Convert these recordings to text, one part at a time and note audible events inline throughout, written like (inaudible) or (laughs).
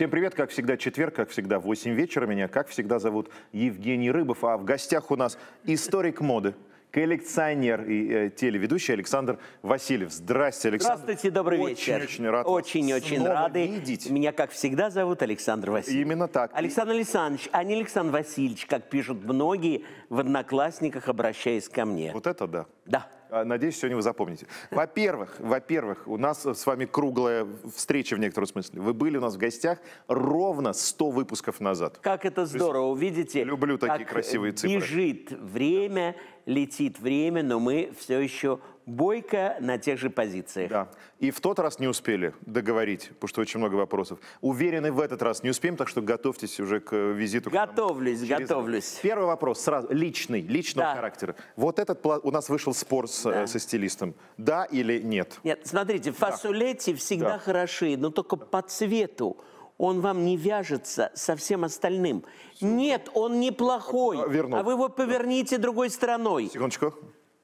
Всем привет, как всегда, четверг, как всегда, 8 вечера. Меня, как всегда, зовут Евгений Рыбов, а в гостях у нас историк моды, коллекционер и э, телеведущий Александр Васильев. Здрасте, Александр. Здравствуйте, добрый очень, вечер. Очень рад. Очень-очень рады. Видеть. Меня, как всегда, зовут Александр Васильев. Именно так. Александр Александрович, а не Александр Васильевич, как пишут многие в «Одноклассниках», обращаясь ко мне. Вот это да. Да. А, надеюсь, сегодня вы запомните. Во-первых, во-первых, у нас с вами круглая встреча в некотором смысле. Вы были у нас в гостях ровно 100 выпусков назад. Как это здорово, видите? Люблю такие э, красивые цифры. Бежит время, летит время, но мы все еще Бойко на тех же позициях. Да. И в тот раз не успели договорить, потому что очень много вопросов. Уверены, в этот раз не успеем, так что готовьтесь уже к э, визиту. Готовлюсь, к через... готовлюсь. Первый вопрос сразу, личный, личного да. характера. Вот этот, у нас вышел спор с, э, да. со стилистом. Да или нет? Нет, смотрите, фасолети да. всегда да. хороши, но только по цвету он вам не вяжется со всем остальным. Супер. Нет, он неплохой. А Вернул. А вы его поверните да. другой стороной. Секундочку.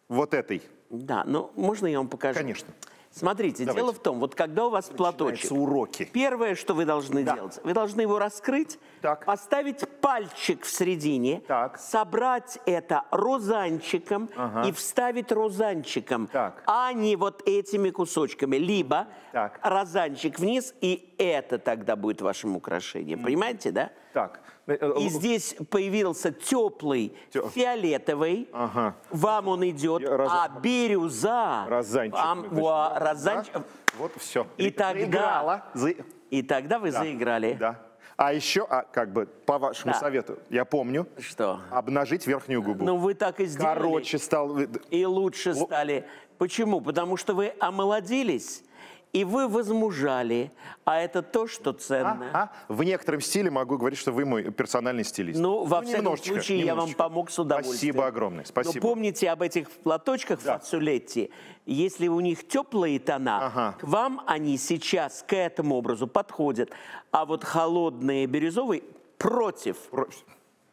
Вот этой. Да, но можно я вам покажу? Конечно. Смотрите, Давайте. дело в том, вот когда у вас платочек, уроки. первое, что вы должны да. делать, вы должны его раскрыть, так. поставить пальчик в середине, так. собрать это розанчиком ага. и вставить розанчиком, так. а не вот этими кусочками. Либо так. розанчик вниз, и это тогда будет вашим украшением. Понимаете, да? Так. Э, и здесь появился теплый, Тё... фиолетовый. Ага. Вам он идет, Раз... а бирюза... Розанчик. Вам... Во, розанчик. Да? Вот все. И, и тогда... За... И тогда вы да. заиграли. Да. А еще, а, как бы, по вашему да. совету, я помню. Что? Обнажить верхнюю губу. Ну, вы так и сделали. Короче стал. И лучше стали. Почему? Потому что вы омолодились и вы возмужали, а это то, что ценно. А, а? В некотором стиле могу говорить, что вы мой персональный стилист. Ну, во ну, всяком немножечко, случае, немножечко. я вам помог с удовольствием. Спасибо огромное, спасибо. Но помните об этих платочках да. фацулетти. Если у них теплые тона, ага. к вам они сейчас к этому образу подходят, а вот холодные бирюзовые против. против.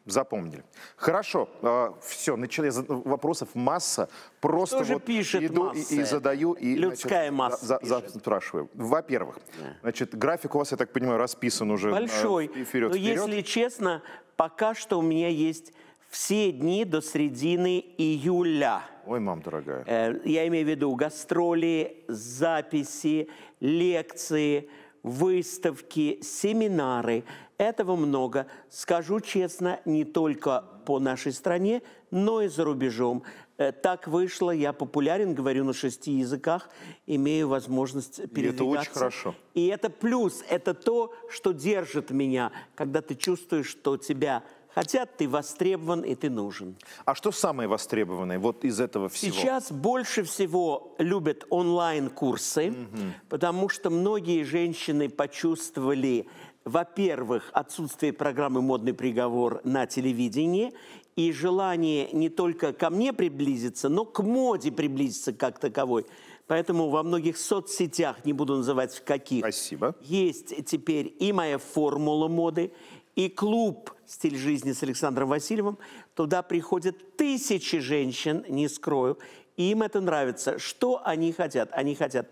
Запомнили. Хорошо, э, а, все, начали вопросов масса. Просто Что же вот пишет иду масса? И, и задаю и людская значит, масса за, за, спрашиваю. Во-первых, да. значит, график у вас, я так понимаю, расписан уже а, большой. Э, вперед, Но вперед. если честно, пока что у меня есть все дни до середины июля. Ой, мам дорогая. Э, я имею в виду гастроли, записи, лекции, выставки, семинары. Этого много. Скажу честно, не только по нашей стране, но и за рубежом. Э, так вышло, я популярен, говорю на шести языках, имею возможность передвигаться. И это очень хорошо. И это плюс, это то, что держит меня, когда ты чувствуешь, что тебя хотят, ты востребован и ты нужен. А что самое востребованное вот из этого всего? Сейчас больше всего любят онлайн-курсы, угу. потому что многие женщины почувствовали во-первых, отсутствие программы «Модный приговор» на телевидении и желание не только ко мне приблизиться, но к моде приблизиться как таковой. Поэтому во многих соцсетях, не буду называть в каких, Спасибо. есть теперь и моя формула моды, и клуб «Стиль жизни» с Александром Васильевым. Туда приходят тысячи женщин, не скрою. И им это нравится. Что они хотят? Они хотят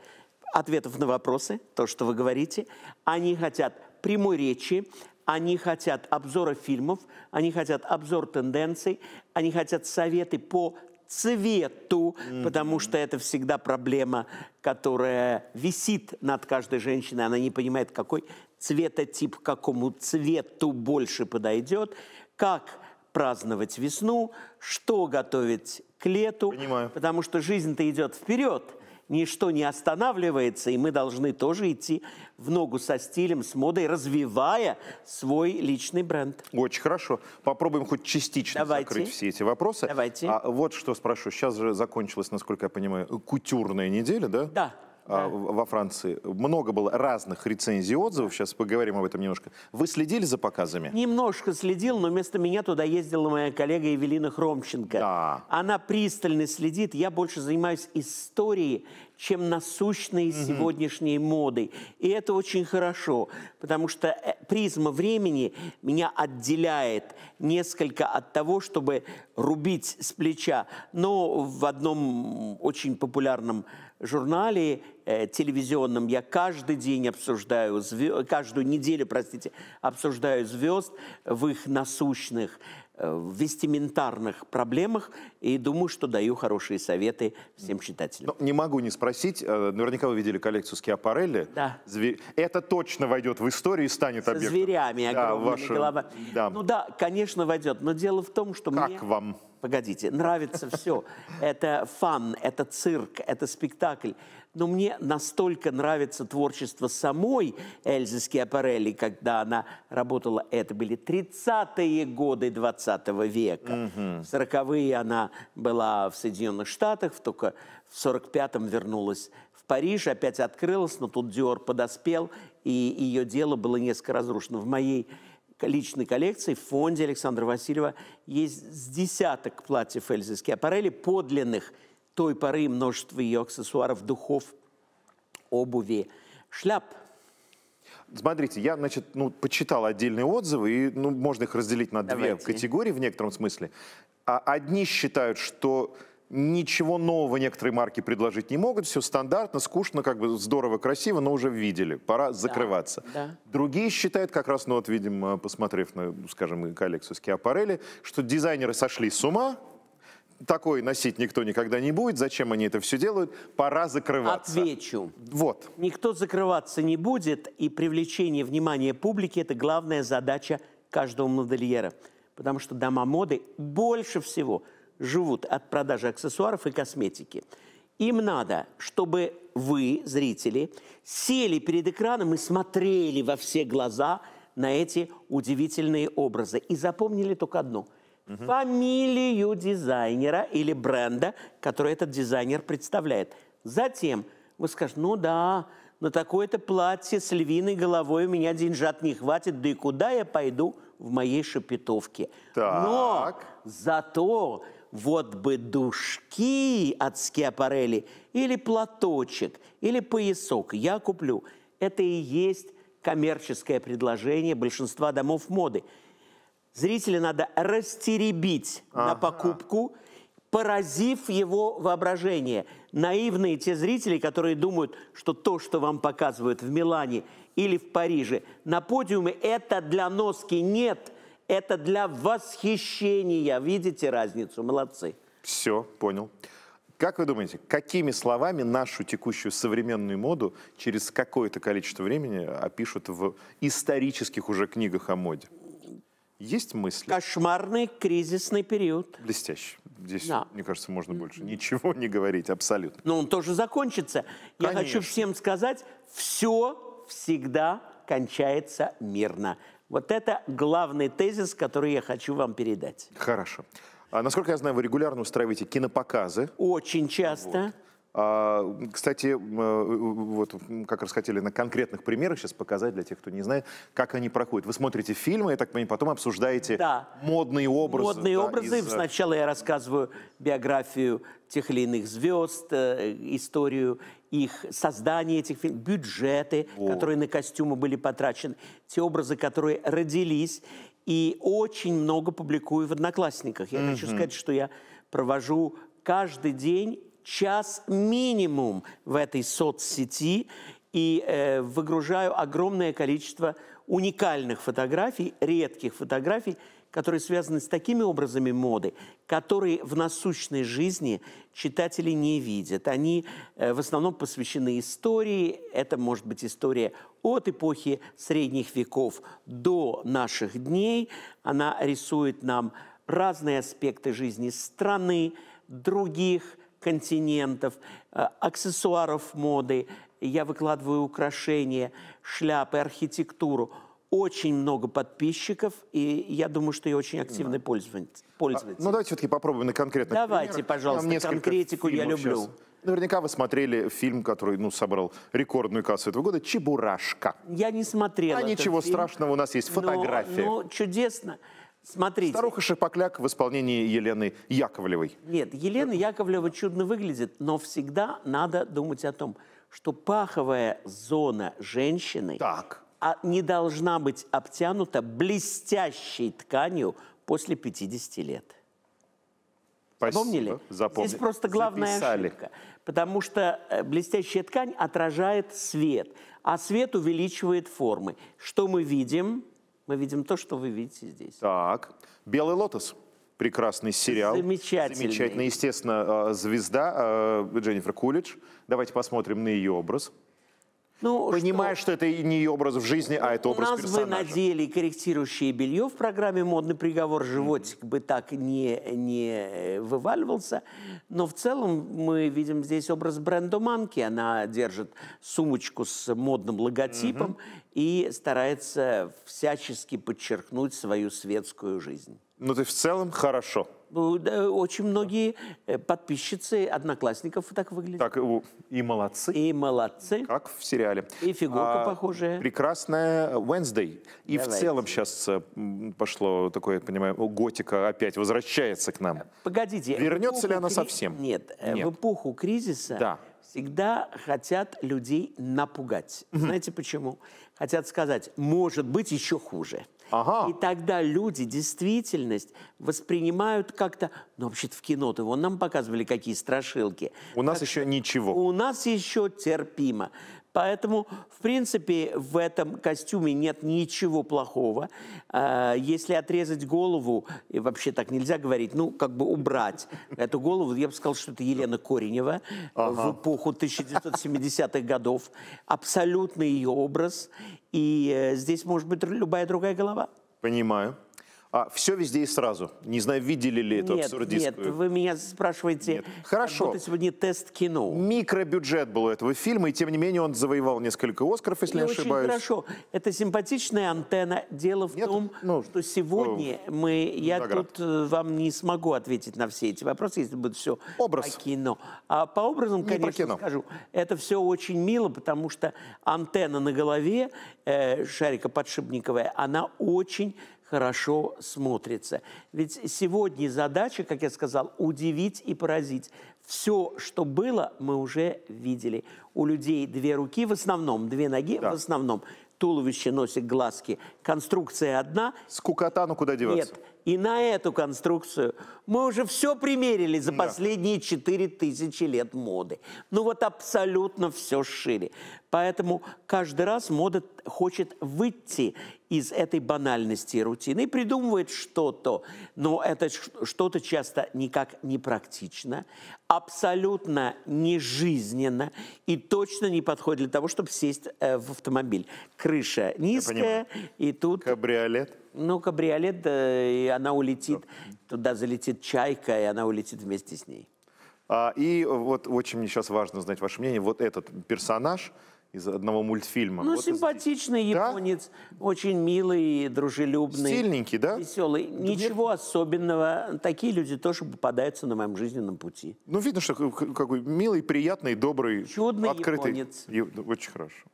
ответов на вопросы, то, что вы говорите. Они хотят прямой речи, они хотят обзора фильмов, они хотят обзор тенденций, они хотят советы по цвету, mm-hmm. потому что это всегда проблема, которая висит над каждой женщиной. Она не понимает, какой цветотип какому цвету больше подойдет, как праздновать весну, что готовить к лету. Понимаю. Потому что жизнь-то идет вперед ничто не останавливается, и мы должны тоже идти в ногу со стилем, с модой, развивая свой личный бренд. Очень хорошо. Попробуем хоть частично Давайте. закрыть все эти вопросы. Давайте. А вот что спрошу. Сейчас же закончилась, насколько я понимаю, кутюрная неделя, да? Да. А, да. во Франции. Много было разных рецензий и отзывов. Сейчас поговорим об этом немножко. Вы следили за показами? Немножко следил, но вместо меня туда ездила моя коллега Евелина Хромченко. Да. Она пристально следит. Я больше занимаюсь историей, чем насущной угу. сегодняшней модой. И это очень хорошо, потому что э, призма времени меня отделяет несколько от того, чтобы рубить с плеча. Но в одном очень популярном журнале э, телевизионном я каждый день обсуждаю, звезд, каждую неделю, простите, обсуждаю звезд в их насущных Э, вестиментарных проблемах, и думаю, что даю хорошие советы всем читателям. Но ну, не могу не спросить, э, наверняка вы видели коллекцию Скиапарелли. Да. Звер... Это точно войдет в историю и станет объектом. Со зверями, да, вашу... голова. Да. Ну да, конечно, войдет, но дело в том, что как мне... Как вам? Погодите, нравится все. Это фан, это цирк, это спектакль но мне настолько нравится творчество самой Эльзы Скиапарелли, когда она работала, это были 30-е годы 20 века. Угу. В 40-е она была в Соединенных Штатах, только в 45-м вернулась в Париж, опять открылась, но тут Диор подоспел, и ее дело было несколько разрушено. В моей личной коллекции в фонде Александра Васильева есть с десяток платьев Эльзы Скиапарелли, подлинных – той поры множество ее аксессуаров, духов, обуви, шляп – Смотрите, я, значит, ну, почитал отдельные отзывы, и ну, можно их разделить на Давайте. две категории в некотором смысле. А, одни считают, что ничего нового некоторые марки предложить не могут, все стандартно, скучно, как бы здорово, красиво, но уже видели, пора закрываться. Да. Другие считают, как раз, ну вот, видим, посмотрев на, ну, скажем, коллекцию Скиапарелли, что дизайнеры сошли с ума, такой носить никто никогда не будет, зачем они это все делают, пора закрываться. Отвечу. Вот. Никто закрываться не будет, и привлечение внимания публики – это главная задача каждого модельера. Потому что дома моды больше всего живут от продажи аксессуаров и косметики. Им надо, чтобы вы, зрители, сели перед экраном и смотрели во все глаза на эти удивительные образы. И запомнили только одно – угу. фамилию дизайнера или бренда, который этот дизайнер представляет. Затем вы скажете, ну да, на такое-то платье с львиной головой у меня деньжат не хватит, да и куда я пойду в моей шепетовке. Так. Но зато вот бы душки от Скиапарелли или платочек, или поясок я куплю. Это и есть коммерческое предложение большинства домов моды – Зрителя надо растеребить а, на покупку, поразив его воображение. Наивные те зрители, которые думают, что то, что вам показывают в Милане или в Париже, на подиуме это для носки. Нет, это для восхищения. Видите разницу? Молодцы. Все, понял. Как вы думаете, какими словами нашу текущую современную моду через какое-то количество времени опишут в исторических уже книгах о моде? Есть мысли? Кошмарный кризисный период. Блестящий. Здесь, да. мне кажется, можно больше ничего не говорить, абсолютно. Но он тоже закончится. Конечно. Я хочу всем сказать, все всегда кончается мирно. Вот это главный тезис, который я хочу вам передать. Хорошо. А насколько я знаю, вы регулярно устраиваете кинопоказы. Очень часто. Вот. А, кстати, э, э, э, вот как раз хотели на конкретных примерах сейчас показать для тех, кто не знает, как они проходят. Вы смотрите фильмы, и так понимаю, потом обсуждаете да. модные образы. Модные да, образы. Из... Сначала я рассказываю биографию тех или иных звезд, историю их создания этих фильмов, бюджеты, О. которые на костюмы были потрачены, те образы, которые родились, и очень много публикую в «Одноклассниках». Я угу. хочу сказать, что я провожу каждый день час минимум в этой соцсети и э, выгружаю огромное количество уникальных фотографий, редких фотографий, которые связаны с такими образами моды, которые в насущной жизни читатели не видят. Они э, в основном посвящены истории. Это может быть история от эпохи средних веков до наших дней. Она рисует нам разные аспекты жизни страны, других континентов, э, аксессуаров моды. Я выкладываю украшения, шляпы, архитектуру очень много подписчиков, и я думаю, что я очень активный а, пользователь. пользователь. А, ну, давайте все-таки попробуем на конкретно. Давайте, примерах. пожалуйста, Там конкретику я люблю. Сейчас. Наверняка вы смотрели фильм, который ну, собрал рекордную кассу этого года «Чебурашка». Я не смотрела. А ничего фильм, страшного, у нас есть фотография. Но, но чудесно. Смотрите. Старуха Шипокляк в исполнении Елены Яковлевой. Нет, Елена Яковлева чудно выглядит, но всегда надо думать о том, что паховая зона женщины так. А не должна быть обтянута блестящей тканью после 50 лет. Спасибо. Помнили? Запомнили. Здесь просто главная Записали. ошибка. Потому что э, блестящая ткань отражает свет, а свет увеличивает формы. Что мы видим? Мы видим то, что вы видите здесь. Так, «Белый лотос». Прекрасный сериал. Замечательный. Замечательный. Естественно, э, звезда э, Дженнифер Кулич. Давайте посмотрим на ее образ. Ну, Понимая, что... что это не ее образ в жизни, а это образ нас персонажа. Нас бы надели корректирующее белье в программе «Модный приговор», животик mm-hmm. бы так не, не э, вываливался. Но в целом мы видим здесь образ брендоманки. Она держит сумочку с модным логотипом mm-hmm. и старается всячески подчеркнуть свою светскую жизнь. Ну, ты в целом хорошо очень многие э, подписчицы одноклассников так выглядят. Так и молодцы. И молодцы. Как в сериале. И фигурка а, похожая. Прекрасная Wednesday. И Давайте. в целом сейчас э, пошло такое, понимаю, готика опять возвращается к нам. Погодите. Вернется ли она кри... совсем? Нет, э, Нет. В эпоху кризиса... Да всегда хотят людей напугать. Знаете почему? Хотят сказать, может быть, еще хуже. Ага. И тогда люди действительность воспринимают как-то... Ну, вообще-то в кино-то вон нам показывали какие страшилки. У нас так, еще ничего. У нас еще терпимо. Поэтому, в принципе, в этом костюме нет ничего плохого. А, если отрезать голову, и вообще так нельзя говорить, ну, как бы убрать эту голову, я бы сказал, что это Елена Коренева э, ага. в эпоху 1970-х годов. абсолютный ее образ. И э, здесь может быть любая другая голова. Понимаю. А все везде и сразу. Не знаю, видели ли это абсурдистскую. Нет, вы меня спрашиваете. Нет. Хорошо. Будто сегодня тест кино. Микробюджет был у этого фильма, и тем не менее он завоевал несколько Оскаров, если и не очень ошибаюсь. хорошо. Это симпатичная антенна. Дело в нет, том, ну, что сегодня э, мы... Я наград. тут э, вам не смогу ответить на все эти вопросы, если будет все Образ. по кино. А по образам, не конечно, кино. скажу. Это все очень мило, потому что антенна на голове э, Шарика Подшипниковая, она очень хорошо смотрится. Ведь сегодня задача, как я сказал, удивить и поразить. Все, что было, мы уже видели. У людей две руки в основном, две ноги да. в основном. Туловище, носик, глазки. Конструкция одна. Скукота, ну куда деваться? Нет, и на эту конструкцию мы уже все примерили за да. последние 4000 лет моды. Ну вот абсолютно все сшили. Поэтому каждый раз мода хочет выйти из этой банальности и рутины и придумывает что-то. Но это что-то часто никак не практично, абсолютно не жизненно и точно не подходит для того, чтобы сесть э, в автомобиль. Крыша низкая, и тут... Кабриолет? Ну, кабриолет, и она улетит. Туда залетит чайка, и она улетит вместе с ней. А, и вот очень мне сейчас важно знать ваше мнение. Вот этот персонаж – из одного мультфильма. Ну, вот симпатичный из... японец, да? очень милый, дружелюбный. сильненький, да? Веселый. Да Ничего нет. особенного. Такие люди тоже попадаются на моем жизненном пути. Ну, видно, что какой милый, приятный, добрый, Чудный открытый. японец. Очень хорошо.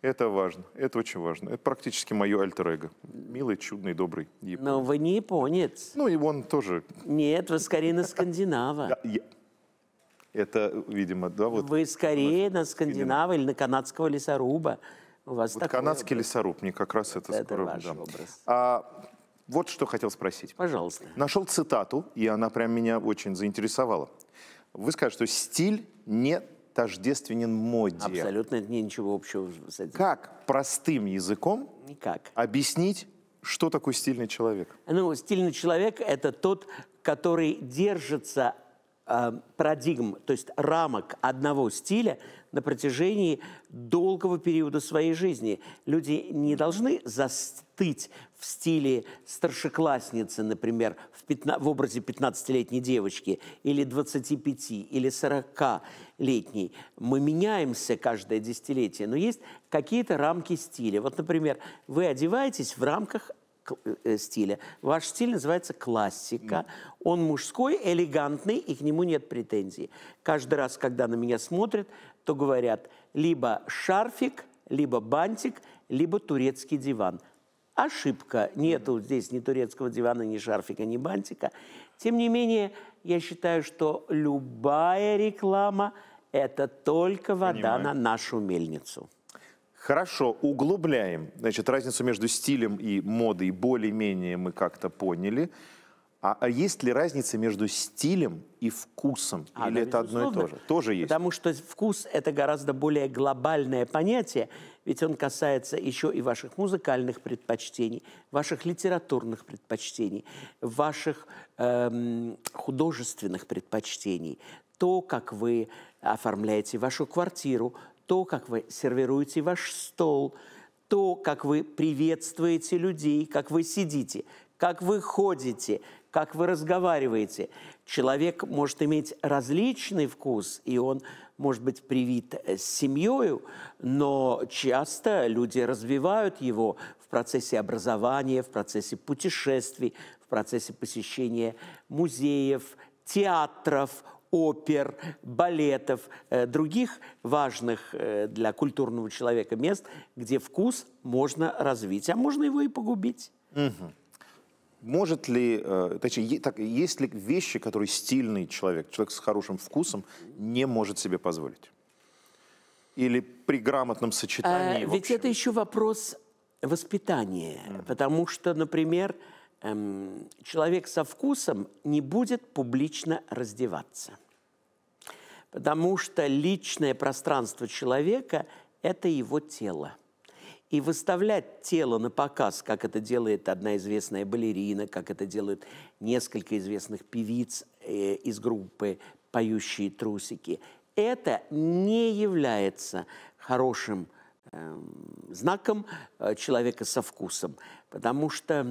Это важно, это очень важно. Это практически мое альтер -эго. Милый, чудный, добрый японец. Но вы не японец. Ну, и он тоже. Нет, вы скорее на скандинава. Это, видимо, да, вот. Вы скорее на скандинава или на канадского лесоруба. У вас вот такой канадский образ. лесоруб, мне как раз это, это скоро. Ваш да. образ. А, вот что хотел спросить. Пожалуйста. Нашел цитату, и она прям меня очень заинтересовала. Вы скажете, что стиль не тождественен моде. Абсолютно это нет ничего общего с этим. Как простым языком Никак. объяснить, что такое стильный человек? Ну, стильный человек – это тот, который держится Эм, парадигм, то есть рамок одного стиля на протяжении долгого периода своей жизни. Люди не должны застыть в стиле старшеклассницы, например, в, 15, в образе 15-летней девочки или 25 или 40-летней. Мы меняемся каждое десятилетие, но есть какие-то рамки стиля. Вот, например, вы одеваетесь в рамках Э, стиля. Ваш стиль называется классика. Он мужской, элегантный, и к нему нет претензий. Каждый раз, когда на меня смотрят, то говорят либо шарфик, либо бантик, либо турецкий диван. Ошибка. Нету здесь ни турецкого дивана, ни шарфика, ни бантика. Тем не менее, я считаю, что любая реклама – это только вода Понимаю. на нашу мельницу. Хорошо, углубляем. Значит, разницу между стилем и модой более-менее мы как-то поняли. А, а есть ли разница между стилем и вкусом? А, Или да, это одно и то же? Тоже есть. Потому что вкус – это гораздо более глобальное понятие, ведь он касается еще и ваших музыкальных предпочтений, ваших литературных предпочтений, ваших эм, художественных предпочтений, то, как вы оформляете вашу квартиру, то, как вы сервируете ваш стол, то, как вы приветствуете людей, как вы сидите, как вы ходите, как вы разговариваете. Человек может иметь различный вкус, и он может быть привит с семьей, но часто люди развивают его в процессе образования, в процессе путешествий, в процессе посещения музеев, театров, опер, балетов, э, других важных э, для культурного человека мест, где вкус можно развить, а можно его и погубить. Угу. Может ли, э, точнее, так, есть ли вещи, которые стильный человек, человек с хорошим вкусом, не может себе позволить? Или при грамотном сочетании? А, ведь это еще вопрос воспитания, mm потому что, например, эм, человек со вкусом не будет публично раздеваться. Потому что личное пространство человека – это его тело. И выставлять тело на показ, как это делает одна известная балерина, как это делают несколько известных певиц э, из группы «Поющие трусики», это не является хорошим эм, знаком э, человека со вкусом, потому что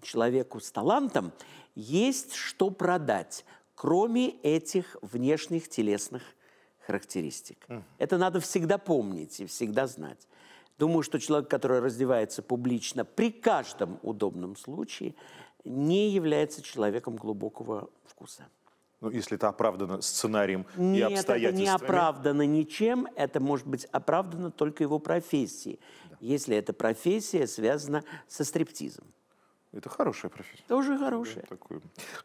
человеку с талантом есть что продать, кроме этих внешних телесных характеристик. Mm. Это надо всегда помнить и всегда знать. Думаю, что человек, который раздевается публично при каждом удобном случае, не является человеком глубокого вкуса. Ну, если это оправдано сценарием Нет, и обстоятельствами. Нет, это не оправдано ничем, это может быть оправдано только его профессией, да. если эта профессия связана со стриптизом. Это хорошая профессия. Тоже хорошая. Да, такую.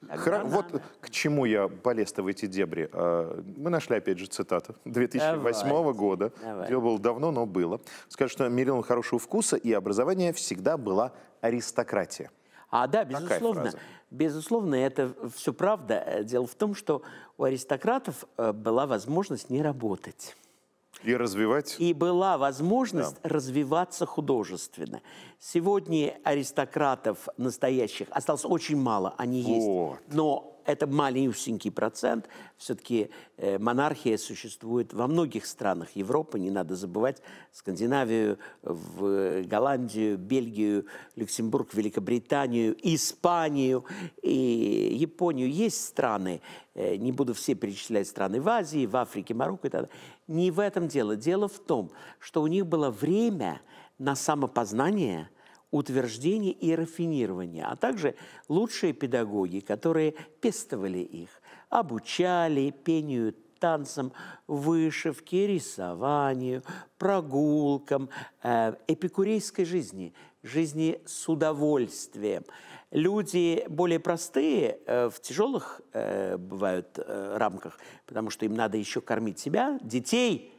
Хра... Вот к чему я полез в эти дебри. А, мы нашли, опять же, цитату 2008 Давайте. года. Давайте. Ее было давно, но было. Скажет, что он хорошего вкуса и образования всегда была аристократия. А да, безусловно. Безусловно, это все правда. Дело в том, что у аристократов э, была возможность не работать. И развивать. И была возможность да. развиваться художественно. Сегодня аристократов настоящих осталось очень мало, они вот. есть. Но это маленький процент. Все-таки э, монархия существует во многих странах Европы, не надо забывать, Скандинавию, в э, Голландию, Бельгию, Люксембург, Великобританию, Испанию и Японию. Есть страны, э, не буду все перечислять страны в Азии, в Африке, Марокко и так далее не в этом дело. Дело в том, что у них было время на самопознание, утверждение и рафинирование, а также лучшие педагоги, которые пестовали их, обучали пению, танцам, вышивке, рисованию, прогулкам, э, эпикурейской жизни, жизни с удовольствием – люди более простые э, в тяжелых э, бывают э, рамках, потому что им надо еще кормить себя, детей,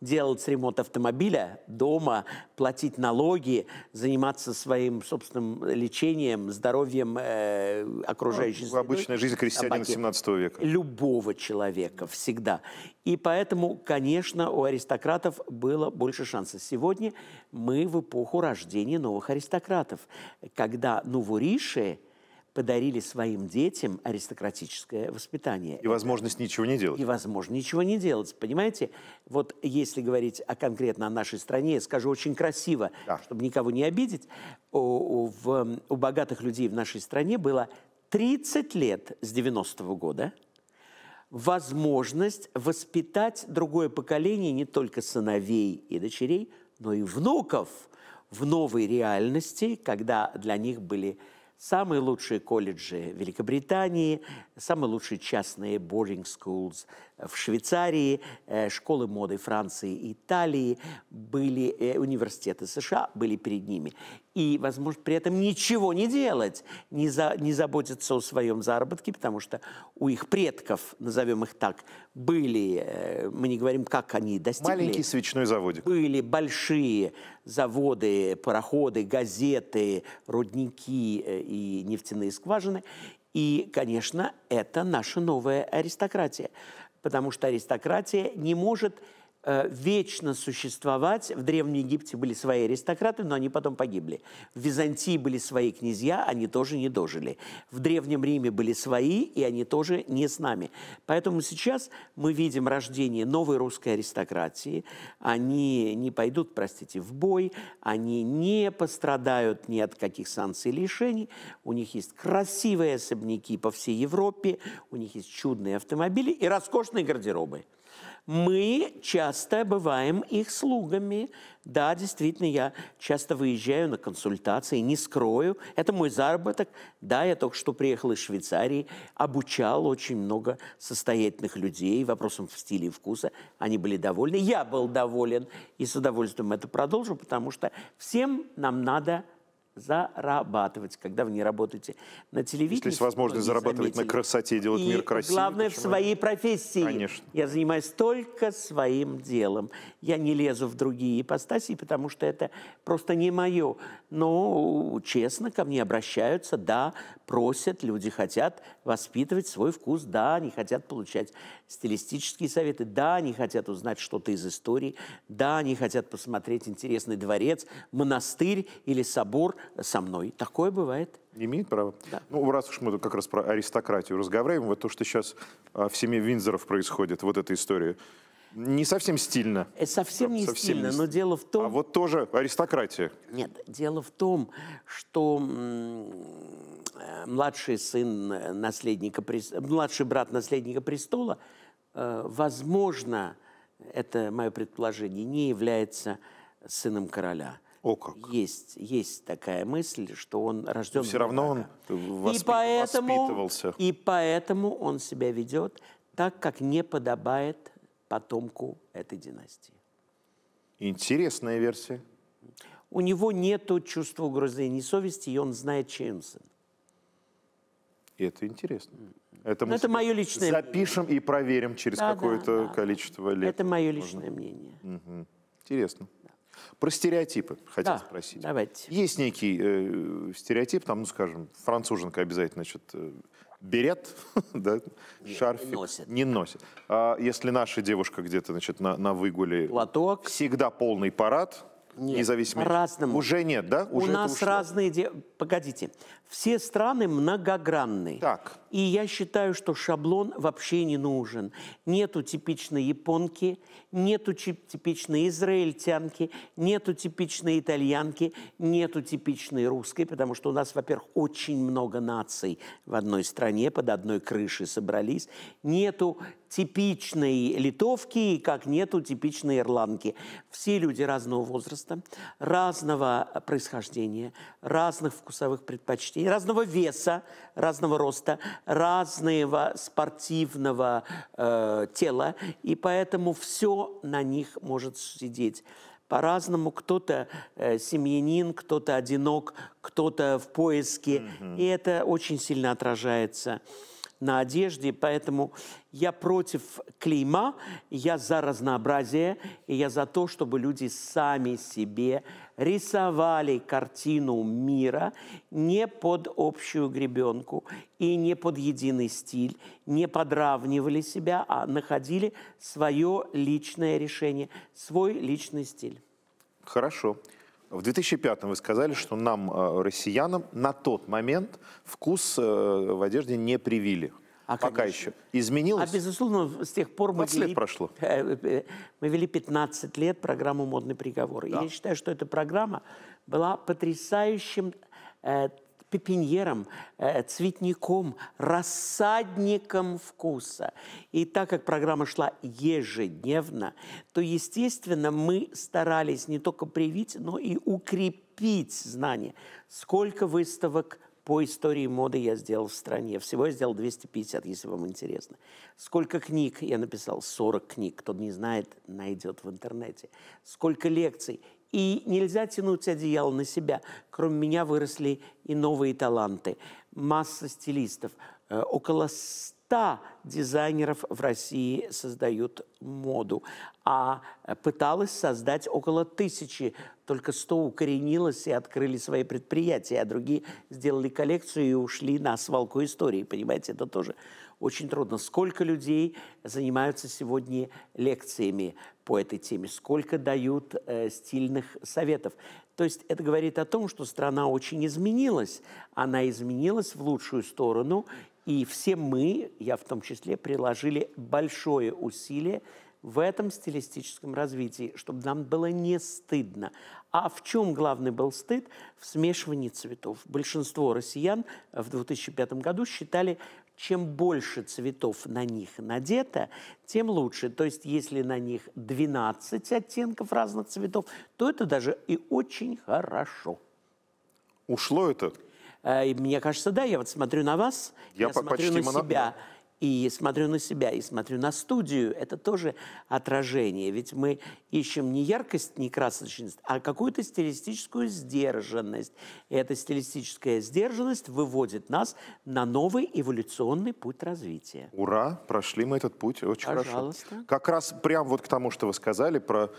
делать ремонт автомобиля, дома, платить налоги, заниматься своим собственным лечением, здоровьем э, окружающей ну, среды. Обычная жизнь крестьянина 17 века. Любого человека всегда. И поэтому, конечно, у аристократов было больше шансов. Сегодня мы в эпоху рождения новых аристократов, когда новориши подарили своим детям аристократическое воспитание. И возможность ничего не делать. И возможность ничего не делать. Понимаете, вот если говорить о, конкретно о нашей стране, я скажу очень красиво, да. чтобы никого не обидеть, у, у, в, у богатых людей в нашей стране было 30 лет с 90-го года возможность воспитать другое поколение не только сыновей и дочерей, но и внуков в новой реальности, когда для них были самые лучшие колледжи Великобритании, самые лучшие частные boarding schools в Швейцарии, э, школы моды Франции и Италии, были э, университеты США были перед ними. И, возможно, при этом ничего не делать, не, за, не заботиться о своем заработке, потому что у их предков, назовем их так, были, э, мы не говорим, как они достигли. Маленький свечной заводик. Были большие заводы, пароходы, газеты, рудники и нефтяные скважины. И, конечно, это наша новая аристократия потому что аристократия не может Э, вечно существовать. В Древнем Египте были свои аристократы, но они потом погибли. В Византии были свои князья, они тоже не дожили. В Древнем Риме были свои, и они тоже не с нами. Поэтому сейчас мы видим рождение новой русской аристократии. Они не пойдут, простите, в бой, они не пострадают ни от каких санкций и лишений. У них есть красивые особняки по всей Европе, у них есть чудные автомобили и роскошные гардеробы мы часто бываем их слугами. Да, действительно, я часто выезжаю на консультации, не скрою. Это мой заработок. Да, я только что приехал из Швейцарии, обучал очень много состоятельных людей вопросам в стиле и вкуса. Они были довольны. Я был доволен и с удовольствием это продолжу, потому что всем нам надо – зарабатывать, когда вы не работаете на телевидении. Если есть возможность зарабатывать заметили. на красоте, делать и мир красивым. главное, почему? в своей профессии. Конечно. Я занимаюсь только своим делом. Я не лезу в другие ипостаси, потому что это просто не мое. Но честно ко мне обращаются, да, просят, люди хотят воспитывать свой вкус, да, они хотят получать стилистические советы, да, они хотят узнать что-то из истории, да, они хотят посмотреть интересный дворец, монастырь или собор – со мной. Такое бывает. Не имеет права. Да. Ну, раз уж мы как раз про аристократию разговариваем, вот то, что сейчас а, в семье Винзоров происходит, вот эта история. Не совсем стильно. Э, совсем не совсем стильно, не... но дело в том... А вот тоже аристократия. Нет, дело в том, что э, младший сын э, наследника, младший брат наследника престола, возможно, это мое предположение, не является сыном короля. О как. Есть, есть такая мысль, что он рожден. Но все равно он воспи- и поэтому, воспитывался. И поэтому он себя ведет так, как не подобает потомку этой династии. Интересная версия. У него нет чувства угрызения совести, и он знает, чей И это интересно. Это, это мое личное запишем мнение. и проверим через да, какое-то да, да, количество лет. Это мое личное Можно. мнение. Угу. Интересно. Про стереотипы хотел да, спросить. Давайте. Есть некий э, стереотип, там, ну, скажем, француженка обязательно значит э, берет, (laughs) да, шарф не носит. Не носит. А если наша девушка где-то, значит, на, на выгуле, платок, всегда полный парад, нет, независимо. По-разному. Уже нет, да? Уже У нас ушло. разные... Де... Погодите. Все страны многогранны. Так. И я считаю, что шаблон вообще не нужен. Нету типичной японки, нету типичной израильтянки, нету типичной итальянки, нету типичной русской, потому что у нас, во-первых, очень много наций в одной стране, под одной крышей собрались. Нету типичной литовки, как нету типичной ирландки. Все люди разного возраста, разного происхождения, разных вкусовых предпочтений предпочтений, разного веса, разного роста, разного спортивного э, тела, и поэтому все на них может сидеть по-разному. Кто-то э, семьянин, кто-то одинок, кто-то в поиске, mm-hmm. и это очень сильно отражается на одежде, поэтому я против клима, я за разнообразие, и я за то, чтобы люди сами себе рисовали картину мира не под общую гребенку и не под единый стиль, не подравнивали себя, а находили свое личное решение, свой личный стиль. Хорошо. В 2005 вы сказали, что нам, э, россиянам, на тот момент вкус э, в одежде не привили. А Пока конечно. еще. Изменилось? А, безусловно, с тех пор мы 20 вели, лет прошло. (laughs) Э, мы вели 15 лет программу «Модный приговор». Да. И я считаю, что эта программа была потрясающим пепеньером, э, цветником, рассадником вкуса. И так как программа шла ежедневно, то, естественно, мы старались не только привить, но и укрепить знания. Сколько выставок по истории моды я сделал в стране. Всего я сделал 250, если вам интересно. Сколько книг я написал? 40 книг. Кто не знает, найдет в интернете. Сколько лекций? И нельзя тянуть одеяло на себя. Кроме меня выросли и новые таланты. Масса стилистов. Э, около ста дизайнеров в России создают моду, а э, пыталась создать около тысячи. Только сто укоренилось и открыли свои предприятия, а другие сделали коллекцию и ушли на свалку истории. Понимаете, это тоже очень трудно. Сколько людей занимаются сегодня лекциями по этой теме, сколько дают э, стильных советов. То есть это говорит о том, что страна очень изменилась. Она изменилась в лучшую сторону, и все мы, я в том числе, приложили большое усилие в этом стилистическом развитии, чтобы нам было не стыдно. А в чем главный был стыд? В смешивании цветов. Большинство россиян в 2005 году считали, чем больше цветов на них надето, тем лучше. То есть, если на них 12 оттенков разных цветов, то это даже и очень хорошо. Ушло это? Э, мне кажется, да. Я вот смотрю на вас, я, я по- смотрю на себя и смотрю на себя, и смотрю на студию, это тоже отражение. Ведь мы ищем не яркость, не красочность, а какую-то стилистическую сдержанность. И эта стилистическая сдержанность выводит нас на новый эволюционный путь развития. Ура! Прошли мы этот путь очень Пожалуйста. хорошо. Как раз прям вот к тому, что вы сказали про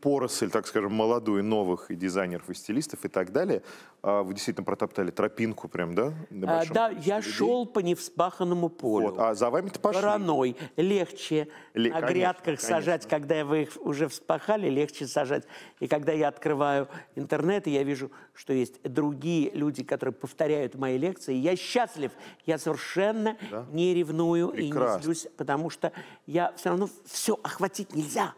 поросль, так скажем, молодую, новых и дизайнеров, и стилистов и так далее. А вы действительно протоптали тропинку прям, да? А, да, я людей. шел по невспаханному полю. Вот. А за вами-то пошли. Вороной Легче Ле- на конечно, грядках сажать, когда вы их уже вспахали, легче сажать. И когда я открываю интернет, и я вижу, что есть другие люди, которые повторяют мои лекции, я счастлив. Я совершенно да? не ревную Прекрасно. и не злюсь, потому что я все равно все охватить нельзя.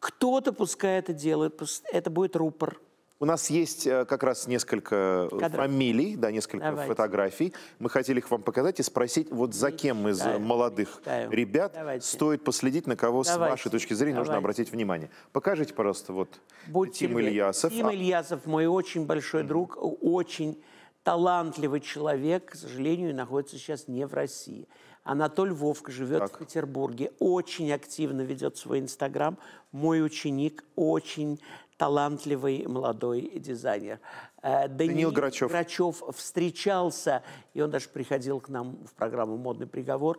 Кто-то, пускай это делает, это будет рупор. У нас есть э, как раз несколько э, Кадров. фамилий, да, несколько Давайте. фотографий. Мы хотели их вам показать и спросить, вот за кем из Мечтаю. Э, молодых Мечтаю. ребят Давайте. стоит последить, на кого Давайте. с вашей точки зрения Давайте. нужно обратить внимание. Покажите, пожалуйста, вот Будьте Тим любезны. Ильясов. Тим а... Ильясов, мой очень большой mm -hmm. друг, очень талантливый человек, к сожалению, находится сейчас не в России. Анатоль Вовк живет так. в Петербурге, очень активно ведет свой Инстаграм. Мой ученик очень талантливый молодой дизайнер. Э, Даниил, Даниил Грачев. Грачев встречался, и он даже приходил к нам в программу «Модный приговор»,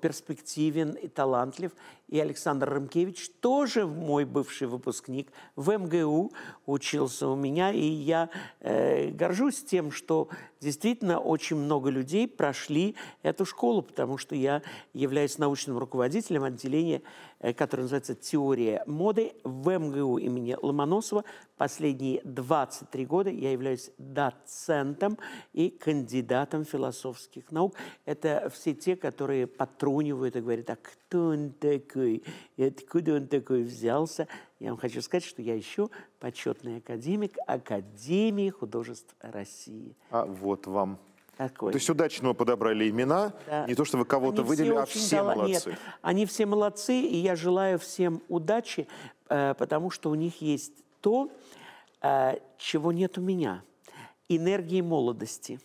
перспективен и талантлив. И Александр Рымкевич тоже мой бывший выпускник в МГУ, учился у меня, и я э, горжусь тем, что действительно очень много людей прошли эту школу, потому что я являюсь научным руководителем отделения Э, которая называется «Теория моды» в МГУ имени Ломоносова. Последние 23 года я являюсь доцентом и кандидатом философских наук. Это все те, которые потрунивают и говорят, а кто он такой, и откуда он такой взялся. Я вам хочу сказать, что я еще почетный академик Академии художеств России. А вот вам такой. То есть удачно подобрали имена, да. не то, что вы кого-то выделили, все а все дала... молодцы. Нет, они все молодцы, и я желаю всем удачи, э, потому что у них есть то, э, чего нет у меня. Энергии молодости.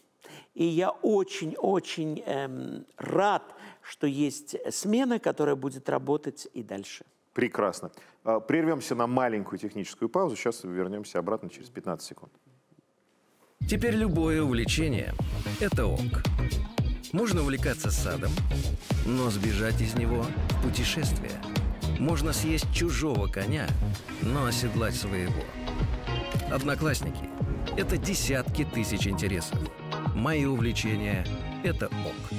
И я очень-очень эм, рад, что есть смена, которая будет работать и дальше. Прекрасно. Э, прервемся на маленькую техническую паузу. Сейчас вернемся обратно через 15 секунд. Теперь любое увлечение – это ок. Можно увлекаться садом, но сбежать из него в путешествие. Можно съесть чужого коня, но оседлать своего. Одноклассники – это десятки тысяч интересов. Мои увлечения – это ок.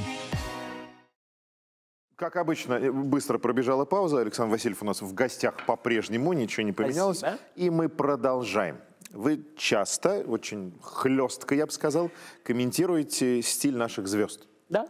Как обычно, э, быстро пробежала пауза. Александр Васильев у нас в гостях по-прежнему, ничего не поменялось. Спасибо. И мы продолжаем. Вы часто, очень хлестко, я бы сказал, комментируете стиль наших звезд. Да.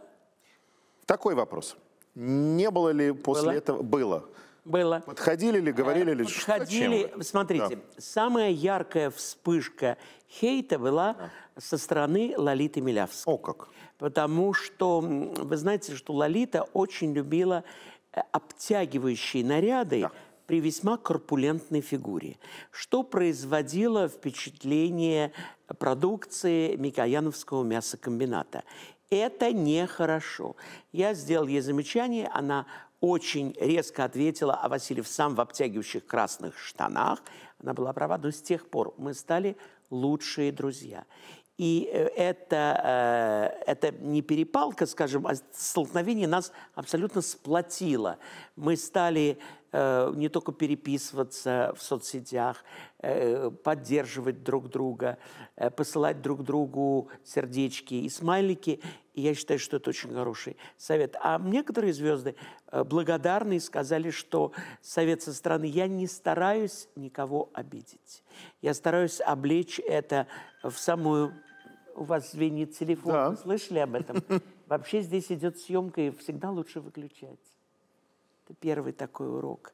Такой вопрос. Не было ли после было. этого... Было. Было. Подходили ли, говорили ли? Э, подходили. Что, Смотрите, да. самая яркая вспышка хейта была да. со стороны Лолиты Милявской. О как. Потому что, вы знаете, что Лолита очень любила э, обтягивающие наряды, да при весьма корпулентной фигуре, что производило впечатление продукции Микояновского мясокомбината. Это нехорошо. Я сделал ей замечание, она очень резко ответила, а Васильев сам в обтягивающих красных штанах. Она была права, но с тех пор мы стали лучшие друзья. И э, это, э, это не перепалка, скажем, а столкновение нас абсолютно сплотило. Мы стали Э, не только переписываться в соцсетях, э, поддерживать друг друга, э, посылать друг другу сердечки и смайлики. И я считаю, что это очень хороший совет. А некоторые звезды благодарные сказали, что совет со стороны «я не стараюсь никого обидеть». Я стараюсь облечь это в самую... У вас звенит телефон, да. вы слышали об этом? (laughs) Вообще здесь идет съемка, и всегда лучше выключать. Это первый такой урок.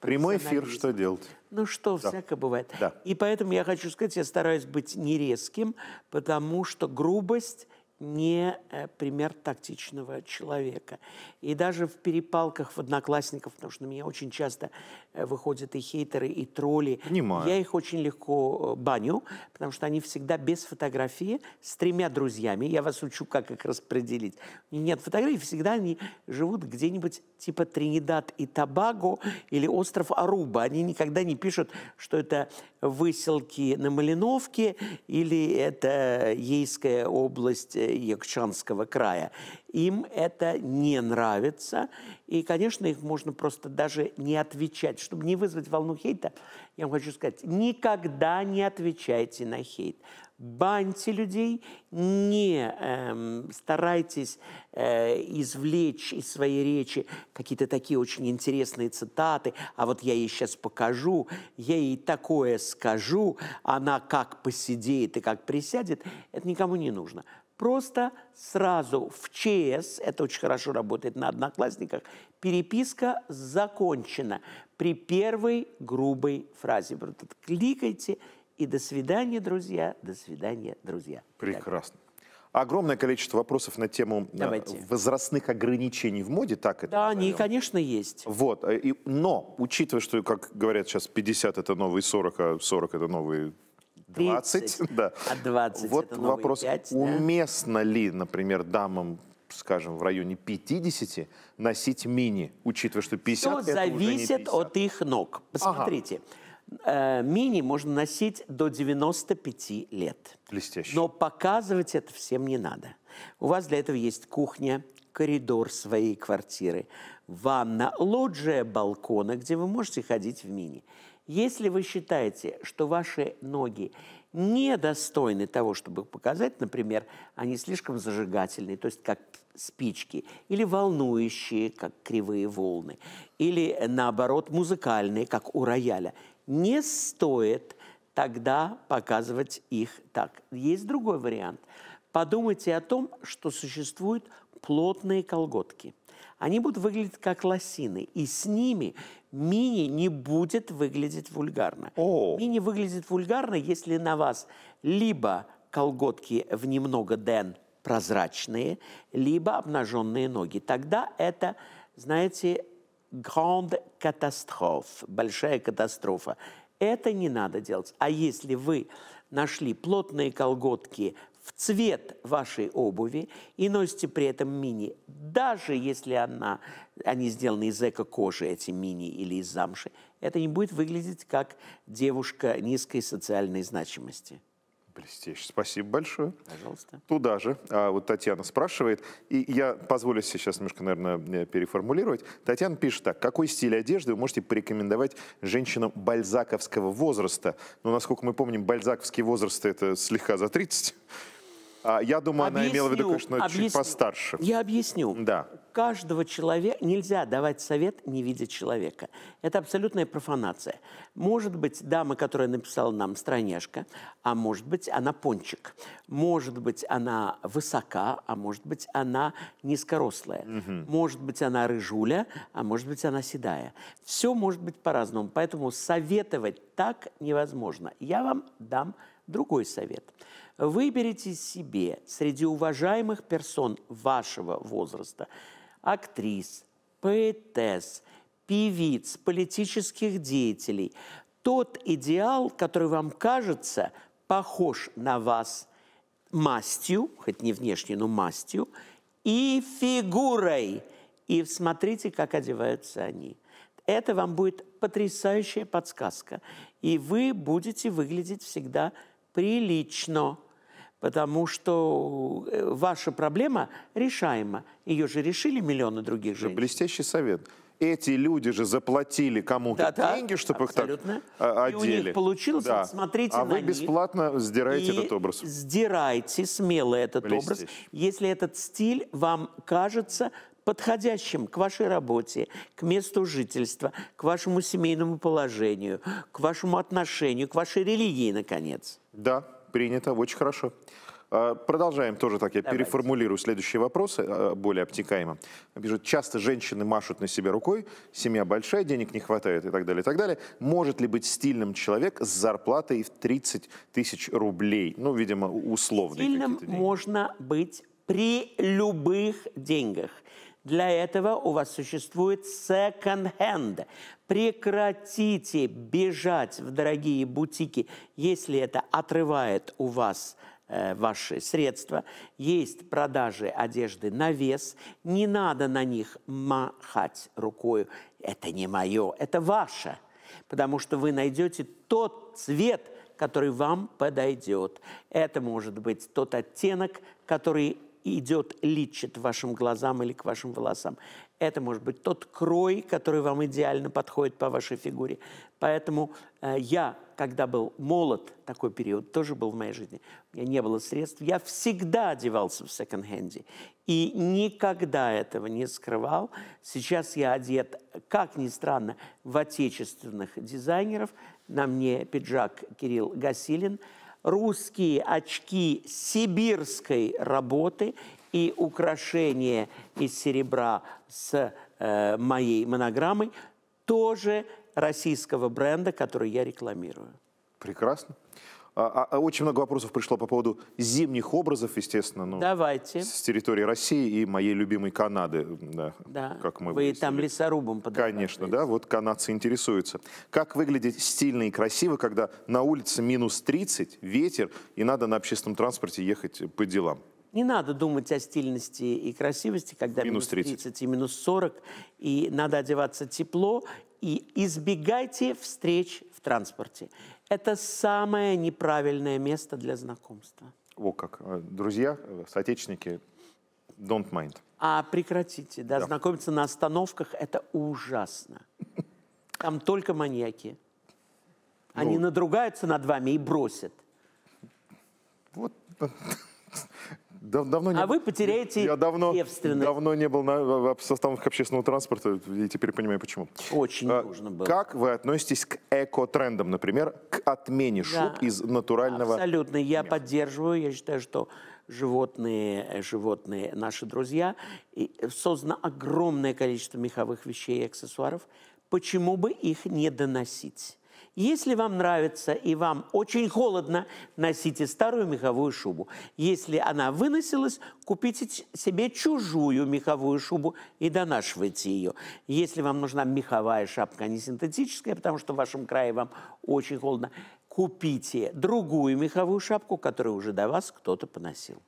Прямой эфир, что делать? Ну что, да. всякое бывает. Да. И поэтому я хочу сказать, я стараюсь быть нерезким, потому что грубость не э, пример тактичного человека. И даже в перепалках в одноклассников, потому что на меня очень часто э, выходят и хейтеры, и тролли. Понимаю. Я их очень легко э, баню, потому что они всегда без фотографии, с тремя друзьями. Я вас учу, как их распределить. Нет фотографий, всегда они живут где-нибудь типа Тринидад и Табаго или остров Аруба. Они никогда не пишут, что это выселки на Малиновке или это Ейская область Якшанского края. Им это не нравится, и, конечно, их можно просто даже не отвечать. Чтобы не вызвать волну хейта, я вам хочу сказать, никогда не отвечайте на хейт. Баньте людей, не эм, старайтесь э, извлечь из своей речи какие-то такие очень интересные цитаты, а вот я ей сейчас покажу, я ей такое скажу, она как посидеет и как присядет, это никому не нужно. Просто сразу в ЧС, это очень хорошо работает на одноклассниках, переписка закончена при первой грубой фразе. Кликайте и до свидания, друзья, до свидания, друзья. Прекрасно. Огромное количество вопросов на тему э, Давайте. возрастных ограничений в моде, так это? Да, назовем. они, конечно, есть. Вот, э, и, но, учитывая, что, как говорят сейчас, 50 это новые 40, а 40 это новые 20, да. А 20 Вот это вопрос, 5, уместно да? ли, например, дамам скажем, в районе 50 носить мини, учитывая, что 50 Все это зависит уже не 50. от их ног. Посмотрите, ага. э, мини можно носить до 95 лет. Блестяще. Но показывать это всем не надо. У вас для этого есть кухня, коридор своей квартиры, ванна, лоджия балкона, где вы можете ходить в мини. Если вы считаете, что ваши ноги недостойны того, чтобы показать, например, они слишком зажигательные, то есть как спички, или волнующие, как кривые волны, или наоборот музыкальные, как у рояля, не стоит тогда показывать их так. Есть другой вариант. Подумайте о том, что существуют плотные колготки – они будут выглядеть как лосины, и с ними мини не будет выглядеть вульгарно. О. Мини выглядит вульгарно, если на вас либо колготки в немного ден прозрачные, либо обнаженные ноги. Тогда это, знаете, grand катастроф, большая катастрофа. Это не надо делать. А если вы нашли плотные колготки в цвет вашей обуви и носите при этом мини, даже если она, они сделаны из эко-кожи, эти мини или из замши, это не будет выглядеть как девушка низкой социальной значимости. Блестяще. Спасибо большое. Пожалуйста. Туда же. А вот Татьяна спрашивает, и я позволю себе сейчас немножко, наверное, э, переформулировать. Татьяна пишет так. Какой стиль одежды вы можете порекомендовать женщинам бальзаковского возраста? Ну, насколько мы помним, бальзаковский возраст – это слегка за 30. А, я думаю, объясню, она имела в виду, конечно, объясню, чуть постарше. Я объясню. Да. Каждого человека нельзя давать совет, не видя человека. Это абсолютная профанация. Может быть, дама, которая написала нам «Странешка», а может быть, она пончик. Может быть, она высока, а может быть, она низкорослая. Угу. Может быть, она рыжуля, а может быть, она седая. Все может быть по-разному. Поэтому советовать так невозможно. Я вам дам Другой совет. Выберите себе среди уважаемых персон вашего возраста актрис, поэтесс, певиц, политических деятелей тот идеал, который вам кажется похож на вас мастью, хоть не внешне, но мастью, и фигурой. И смотрите, как одеваются они. Это вам будет потрясающая подсказка. И вы будете выглядеть всегда прилично, потому что э, ваша проблема решаема. Ее же решили миллионы других женщин. Блестящий совет эти люди же заплатили кому-то да, деньги, да, чтобы абсолютно. их так одели. А, И у них получилось, да. вот смотрите а на вы бесплатно сдираете этот образ. сдирайте смело этот Блестящий. образ, если этот стиль вам кажется подходящим к вашей работе, к месту жительства, к вашему семейному положению, к вашему отношению, к вашей религии, наконец. Да, принято, очень хорошо. А, продолжаем тоже так, я Давайте. переформулирую следующие вопросы а, более обтекаемо. Пишут, часто женщины машут на себя рукой, семья большая, денег не хватает и так далее, и так далее. Может ли быть стильным человек с зарплатой в 30 тысяч рублей? Ну, видимо, условный. Стильным можно быть при любых деньгах. Для этого у вас существует секонд-хенд. Прекратите бежать в дорогие бутики, если это отрывает у вас э, ваши средства. Есть продажи одежды на вес. Не надо на них махать рукой. Это не мое, это ваше. Потому что вы найдете тот цвет, который вам подойдет. Это может быть тот оттенок, который идет личит вашим глазам или к вашим волосам. Это может быть тот крой, который вам идеально подходит по вашей фигуре. Поэтому э, я, когда был молод, такой период тоже был в моей жизни, у меня не было средств, я всегда одевался в секонд-хенде. И никогда этого не скрывал. Сейчас я одет, как ни странно, в отечественных дизайнеров. На мне пиджак Кирилл Гасилин – русские очки сибирской работы и украшение из серебра с э, моей монограммой тоже российского бренда, который я рекламирую. Прекрасно. А, а, а, очень много вопросов пришло по поводу зимних образов, естественно. Ну, Давайте. С территории России и моей любимой Канады. Да, да. Как мы Вы выяснили. там лесорубом подобрались. Конечно, да. Вот канадцы интересуются. Как выглядеть стильно и красиво, когда на улице минус 30, ветер, и надо на общественном транспорте ехать по делам? Не надо думать о стильности и красивости, когда минус 30, 30 и минус 40, и надо одеваться тепло, и избегайте встреч в транспорте. Это самое неправильное место для знакомства. О, как. Э, друзья, э, соотечественники, don't mind. А прекратите, да, да. знакомиться на остановках – это ужасно. Там только маньяки. Они ну, надругаются над вами и бросят. Вот. Дав давно не... А вы потеряете Я давно, давно не был на, в, в составах общественного транспорта, и теперь понимаю, почему. Очень а, нужно было. Как вы относитесь к эко-трендам, например, к отмене да. шуб из натурального... Абсолютно, я мяса. поддерживаю, я считаю, что животные, э, животные наши друзья, и создано огромное количество меховых вещей и аксессуаров, почему бы их не доносить? Если вам нравится и вам очень холодно, носите старую меховую шубу. Если она выносилась, купите себе чужую меховую шубу и донашивайте ее. Если вам нужна меховая шапка, а не синтетическая, потому что в вашем крае вам очень холодно, купите другую меховую шапку, которую уже до вас кто-то поносил.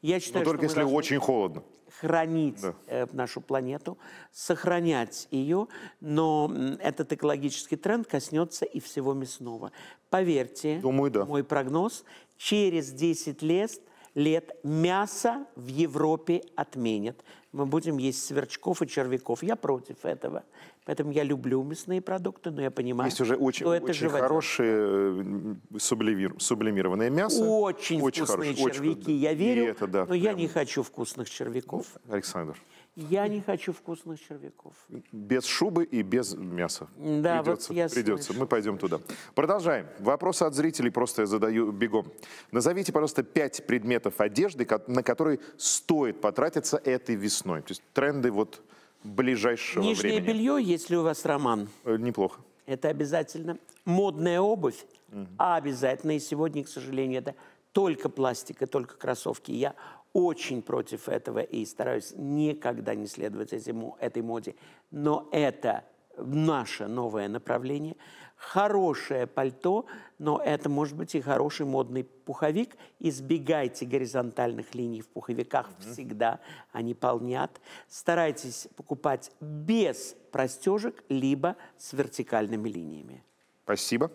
Я считаю, Но только если должны... очень холодно хранить да. Э, нашу планету, сохранять ее, но этот экологический тренд коснется и всего мясного. Поверьте, Думаю, да. мой прогноз, через 10 лет лет мясо в Европе отменят. Мы будем есть сверчков и червяков. Я против этого. Поэтому я люблю мясные продукты, но я понимаю, Есть уже очень, что это хорошее э, сублимированное мясо. Очень, очень вкусные хорошие, червяки, очень, я верю, это, да, но прям... я не хочу вкусных червяков. Александр. Я не хочу вкусных червяков. Без шубы и без мяса. Да, придется, вот я Придется, слышу. мы пойдем туда. Продолжаем. Вопросы от зрителей просто я задаю бегом. Назовите, пожалуйста, пять предметов одежды, на которые стоит потратиться этой весной. То есть тренды вот ближайшего Нижнее времени. Нижнее белье, если у вас роман. Э, неплохо. Это обязательно. Модная обувь. Угу. А обязательно, и сегодня, к сожалению, это только пластик и только кроссовки. Я очень против этого и стараюсь никогда не следовать этому, этой моде. Но это наше новое направление. Хорошее пальто, но это может быть и хороший модный пуховик. Избегайте горизонтальных линий в пуховиках mm -hmm. всегда, они полнят. Старайтесь покупать без простежек, либо с вертикальными линиями. Спасибо.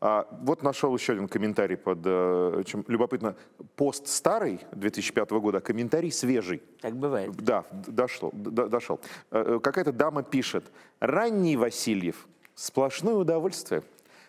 А, вот нашел еще один комментарий под... Э, чем, любопытно, пост старый 2005 года, комментарий свежий. Так бывает. Да, дошел. до, э, дошел. Э, какая-то дама пишет. Ранний Васильев. Сплошное удовольствие.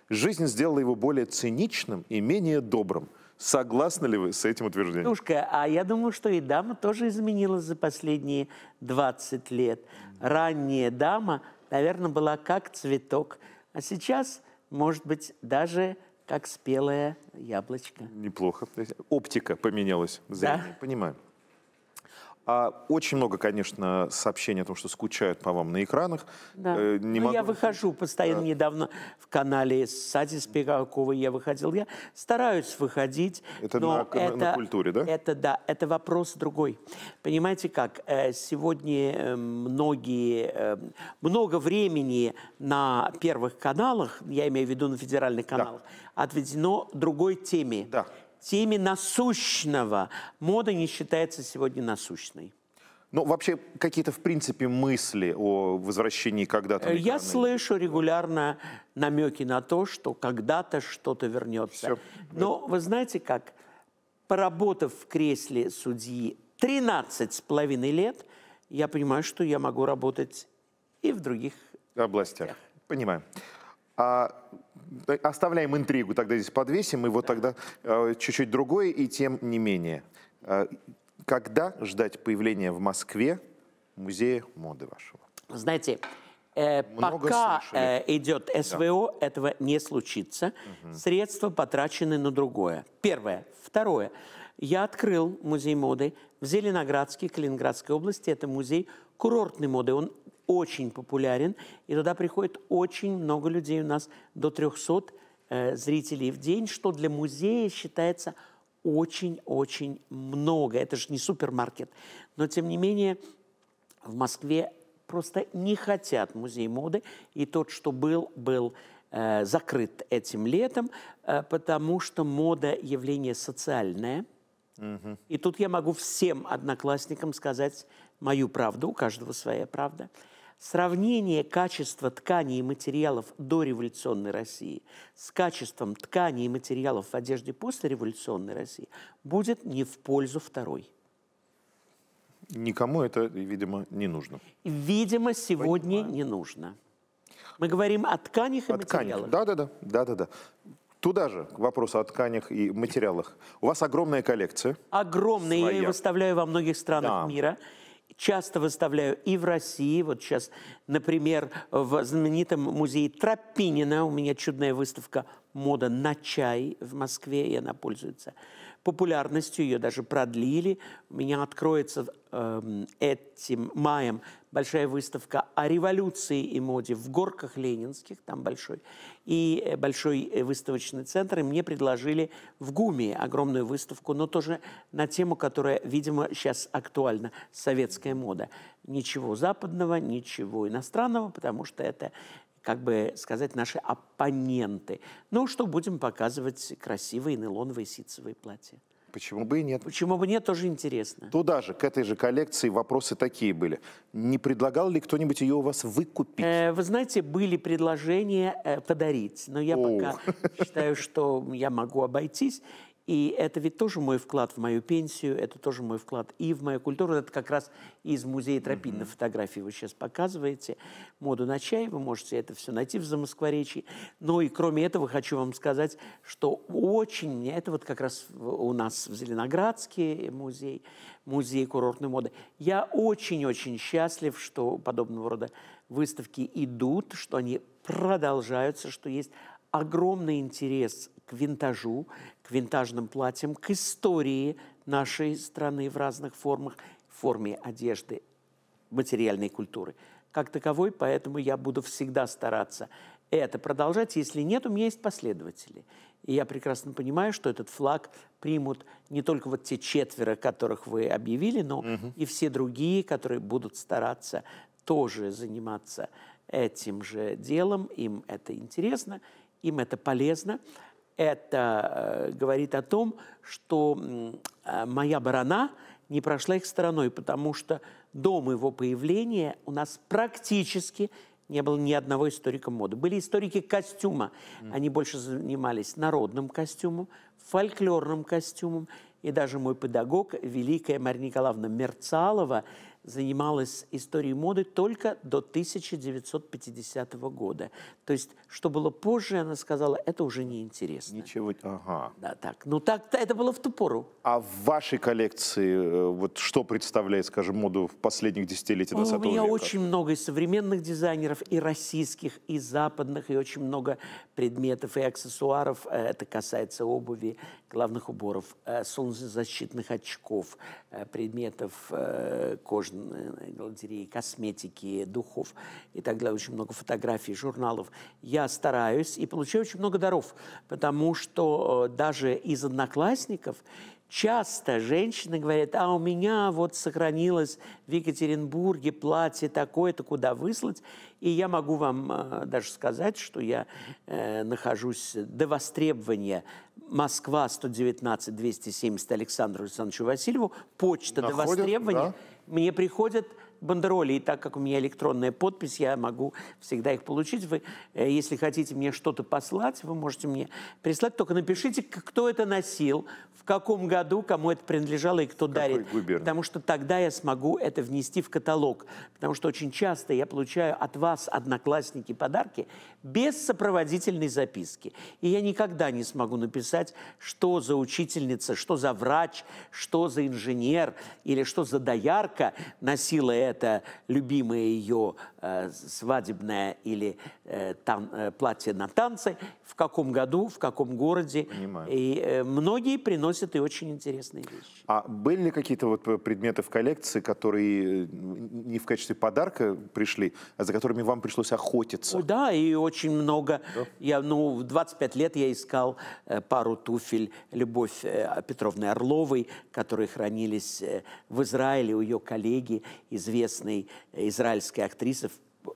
Жизнь сделала его более циничным и менее добрым. Согласны ли вы с этим утверждением? Слушка, а я думаю, что и дама тоже изменилась за последние 20 лет. Ранняя дама, наверное, была как цветок. А сейчас может быть, даже как спелое яблочко. Неплохо. Оптика поменялась. Зрение. Да. Понимаю. А очень много, конечно, сообщений о том, что скучают по вам на экранах. Да. Э, не ну, могу... я выхожу постоянно. Да. Недавно в канале Сади Спираковой я выходил. Я стараюсь выходить. Это, но на, это на культуре, да? Это, да. Это вопрос другой. Понимаете как? Э, сегодня э, многие... Э, много времени на первых каналах, я имею в виду на федеральных каналах, да. отведено другой теме. Да теме насущного. Мода не считается сегодня насущной. Ну, вообще, какие-то, в принципе, мысли о возвращении когда-то... Э, я экраны. слышу регулярно намеки на то, что когда-то что-то вернется. Все. Но вы знаете как, поработав в кресле судьи 13 с половиной лет, я понимаю, что я могу работать и в других областях. Понимаю. А, оставляем интригу тогда здесь подвесим, и вот да. тогда э, чуть-чуть другое, и тем не менее. Э, когда ждать появления в Москве музея моды вашего? Знаете, э, пока э, идет СВО, да. этого не случится. Угу. Средства потрачены на другое. Первое. Второе. Я открыл музей моды в Зеленоградске, Калининградской области. Это музей курортной моды. Он очень популярен, и туда приходит очень много людей, у нас до 300 э, зрителей в день, что для музея считается очень-очень много. Это же не супермаркет. Но, тем не менее, в Москве просто не хотят музей моды. И тот, что был, был э, закрыт этим летом, э, потому что мода – явление социальное. Угу. И тут я могу всем одноклассникам сказать мою правду, у каждого своя правда – Сравнение качества тканей и материалов до революционной России с качеством тканей и материалов в одежде после революционной России будет не в пользу второй. Никому это, видимо, не нужно. Видимо, сегодня Понимаю. не нужно. Мы говорим о тканях и о материалах. Да-да-да, да-да-да. Туда же к вопросу о тканях и материалах. У вас огромная коллекция. Огромная, Своя. я ее выставляю во многих странах да. мира часто выставляю и в России. Вот сейчас, например, в знаменитом музее Тропинина у меня чудная выставка «Мода на чай» в Москве, и она пользуется популярностью, ее даже продлили. У меня откроется э, этим маем большая выставка о революции и моде в Горках Ленинских, там большой, и э, большой э, выставочный центр. И мне предложили в ГУМе огромную выставку, но тоже на тему, которая, видимо, сейчас актуальна, советская мода. Ничего западного, ничего иностранного, потому что это как бы сказать, наши оппоненты. Ну, что будем показывать красивые нейлоновые ситцевые платья. Почему бы и нет? Почему бы нет, тоже интересно. Туда же, к этой же коллекции вопросы такие были. Не предлагал ли кто-нибудь ее у вас выкупить? Э, вы знаете, были предложения э, подарить, но я О. пока (laughs) считаю, что я могу обойтись. И это ведь тоже мой вклад в мою пенсию, это тоже мой вклад и в мою культуру. Это как раз из музея Тропинина на фотографии вы сейчас показываете. Моду на чай, вы можете это все найти в замоскворечье. Ну и кроме этого хочу вам сказать, что очень, это вот как раз у нас в Зеленоградске музей, музей курортной моды. Я очень-очень счастлив, что подобного рода выставки идут, что они продолжаются, что есть огромный интерес к винтажу, к винтажным платьям, к истории нашей страны в разных формах, форме одежды, материальной культуры как таковой, поэтому я буду всегда стараться это продолжать. Если нет, у меня есть последователи. И я прекрасно понимаю, что этот флаг примут не только вот те четверо, которых вы объявили, но угу. и все другие, которые будут стараться тоже заниматься этим же делом. Им это интересно, им это полезно. Это э, говорит о том, что э, моя барана не прошла их стороной, потому что до моего появления у нас практически не было ни одного историка моды. Были историки костюма. Они больше занимались народным костюмом, фольклорным костюмом. И даже мой педагог, великая Мария Николаевна Мерцалова, занималась историей моды только до 1950 года. То есть, что было позже, она сказала, это уже неинтересно. Ничего, ага. Да, так. Ну, так это было в ту пору. А в вашей коллекции э, вот что представляет, скажем, моду в последних десятилетиях 20 ну, века? У меня века? очень много и современных дизайнеров, и российских, и западных, и очень много предметов и аксессуаров. Э, это касается обуви, главных уборов, э, солнцезащитных очков, предметов кожных галантереи, э, косметики, духов и так далее, очень много фотографий, журналов. Я стараюсь и получаю очень много даров, потому что э, даже из одноклассников часто женщины говорят, а у меня вот сохранилось в Екатеринбурге платье такое-то, куда выслать. И я могу вам э, даже сказать, что я э, нахожусь до востребования Москва 119 270 Александру Александровичу Васильеву, почта Находят, до востребования. Да? Мне приходят бандероли, и так как у меня электронная подпись, я могу всегда их получить. Вы, э, если хотите мне что-то послать, вы можете мне прислать, только напишите, кто это носил, в каком году, кому это принадлежало и кто в дарит. Губернии? Потому что тогда я смогу это внести в каталог. Потому что очень часто я получаю от вас, одноклассники, подарки без сопроводительной записки. И я никогда не смогу написать, что за учительница, что за врач, что за инженер или что за доярка носила это это любимое ее э, свадебное или э, тан, э, платье на танцы, в каком году, в каком городе. Понимаю. И э, многие приносят и очень интересные вещи. А были ли какие-то вот э, предметы в коллекции, которые э, не в качестве подарка пришли, а за которыми вам пришлось охотиться? да, и очень много. Да? Я, ну, в 25 лет я искал э, пару туфель Любовь э, Петровны Орловой, которые хранились э, в Израиле у ее коллеги, известной известной израильской актрисы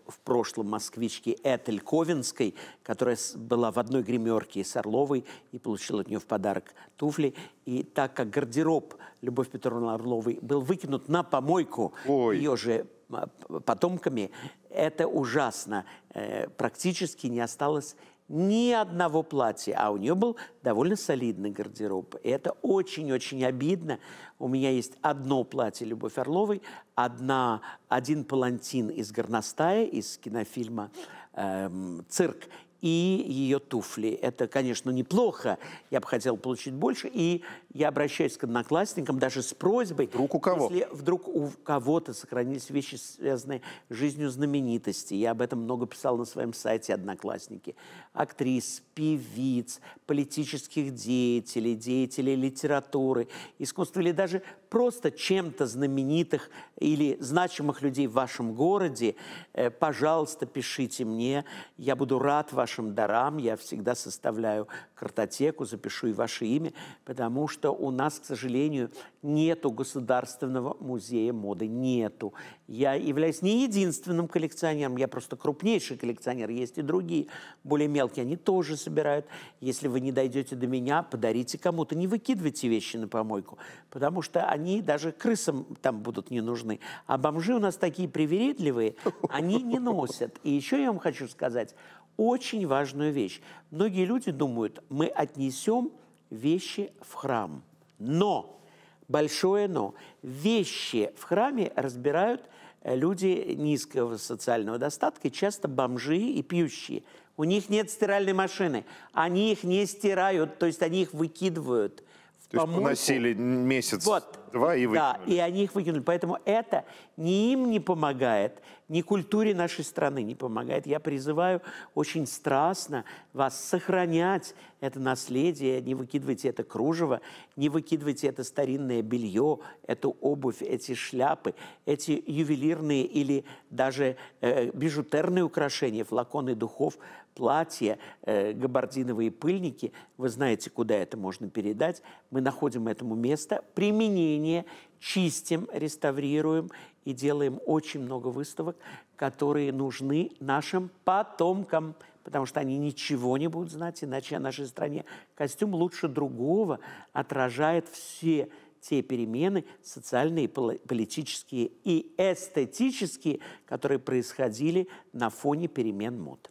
в прошлом москвичке Этель Ковинской, которая была в одной гримерке с Орловой и получила от нее в подарок туфли. И так как гардероб Любовь Петровны Орловой был выкинут на помойку Ой. ее же а, потомками, это ужасно. Э, практически не осталось ни одного платья, а у нее был довольно солидный гардероб. И это очень-очень обидно. У меня есть одно платье Любовь Орловой, одна, один палантин из «Горностая», из кинофильма эм, «Цирк», и ее туфли. Это, конечно, неплохо. Я бы хотел получить больше. И я обращаюсь к одноклассникам даже с просьбой. Вдруг у кого? Если вдруг у кого-то сохранились вещи, связанные с жизнью знаменитостей. Я об этом много писал на своем сайте «Одноклассники». Актрис, певиц, политических деятелей, деятелей литературы, искусства или даже просто чем-то знаменитых или значимых людей в вашем городе, э, пожалуйста, пишите мне. Я буду рад вашим дарам. Я всегда составляю картотеку, запишу и ваше имя, потому что у нас, к сожалению, нету государственного музея моды, нету. Я являюсь не единственным коллекционером, я просто крупнейший коллекционер, есть и другие, более мелкие, они тоже собирают. Если вы не дойдете до меня, подарите кому-то, не выкидывайте вещи на помойку, потому что они даже крысам там будут не нужны. А бомжи у нас такие привередливые, они не носят. И еще я вам хочу сказать, очень важную вещь. Многие люди думают, мы отнесем вещи в храм. Но, большое но, вещи в храме разбирают э, люди низкого социального достатка, часто бомжи и пьющие. У них нет стиральной машины, они их не стирают, то есть они их выкидывают – то помойку. есть поносили месяц, вот. два и выкинули. Да, и они их выкинули. Поэтому это ни им не помогает, ни культуре нашей страны не помогает. Я призываю очень страстно вас сохранять это наследие, не выкидывайте это кружево, не выкидывайте это старинное белье, эту обувь, эти шляпы, эти ювелирные или даже э, бижутерные украшения, флаконы духов – платья, э, габардиновые пыльники. Вы знаете, куда это можно передать. Мы находим этому место, применение, чистим, реставрируем и делаем очень много выставок, которые нужны нашим потомкам, потому что они ничего не будут знать, иначе о нашей стране. Костюм лучше другого отражает все те перемены социальные, политические и эстетические, которые происходили на фоне перемен мод.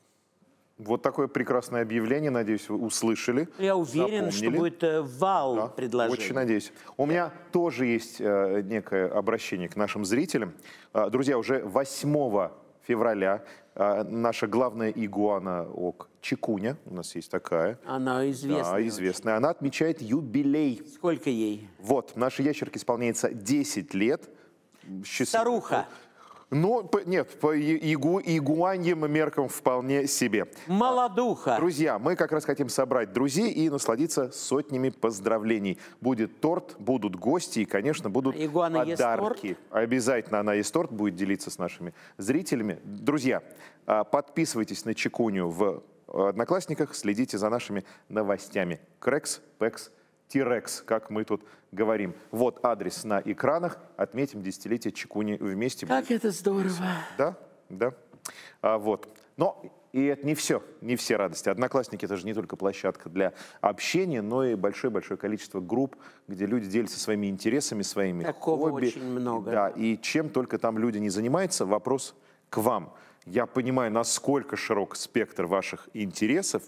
Вот такое прекрасное объявление, надеюсь, вы услышали. Я уверен, запомнили. что будет э, вау да, предложение. Очень надеюсь. У да. меня тоже есть э, некое обращение к нашим зрителям. Э, друзья, уже 8 февраля э, наша главная игуана ок Чекуня, у нас есть такая. Она известная. Да, известная. Очень. Она отмечает юбилей. Сколько ей? Вот, нашей ящерке исполняется 10 лет. Счастлив... Старуха. Но нет, по игу, игуаньим меркам вполне себе. Молодуха. Друзья, мы как раз хотим собрать друзей и насладиться сотнями поздравлений. Будет торт, будут гости и, конечно, будут Игуана подарки. Обязательно она есть торт, будет делиться с нашими зрителями. Друзья, а, подписывайтесь на Чекуню в э, Одноклассниках, следите за нашими новостями. Крекс, Пекс, t как мы тут говорим. Вот адрес на экранах. Отметим десятилетие Чекуни вместе. Как это здорово. Да, да. А, вот. Но и это не все, не все радости. Одноклассники — это же не только площадка для общения, но и большое-большое количество групп, где люди делятся своими интересами, своими Такого хобби. очень много. Да, и чем только там люди не занимаются, вопрос к вам. Я понимаю, насколько широк спектр ваших интересов,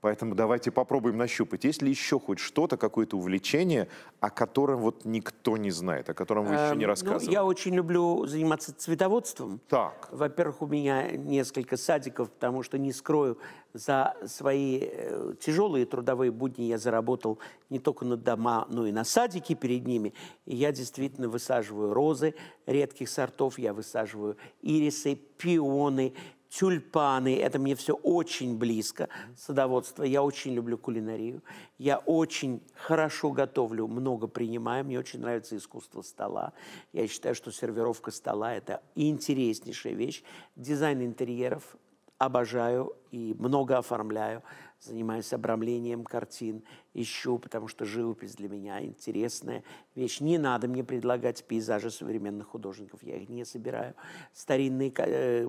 Поэтому давайте попробуем нащупать. Есть ли еще хоть что-то, какое-то увлечение, о котором вот никто не знает, о котором вы еще не эм, ну, рассказывали? Ну, я очень люблю заниматься цветоводством. Так. Во-первых, у меня несколько садиков, потому что, не скрою, за свои э, тяжелые трудовые будни я заработал не только на дома, но и на садики перед ними. И я действительно высаживаю розы редких сортов, я высаживаю ирисы, пионы, тюльпаны, это мне все очень близко, садоводство. Я очень люблю кулинарию, я очень хорошо готовлю, много принимаю, мне очень нравится искусство стола. Я считаю, что сервировка стола – это интереснейшая вещь. Дизайн интерьеров обожаю и много оформляю, занимаюсь обрамлением картин ищу, потому что живопись для меня интересная вещь. Не надо мне предлагать пейзажи современных художников, я их не собираю. Старинные э,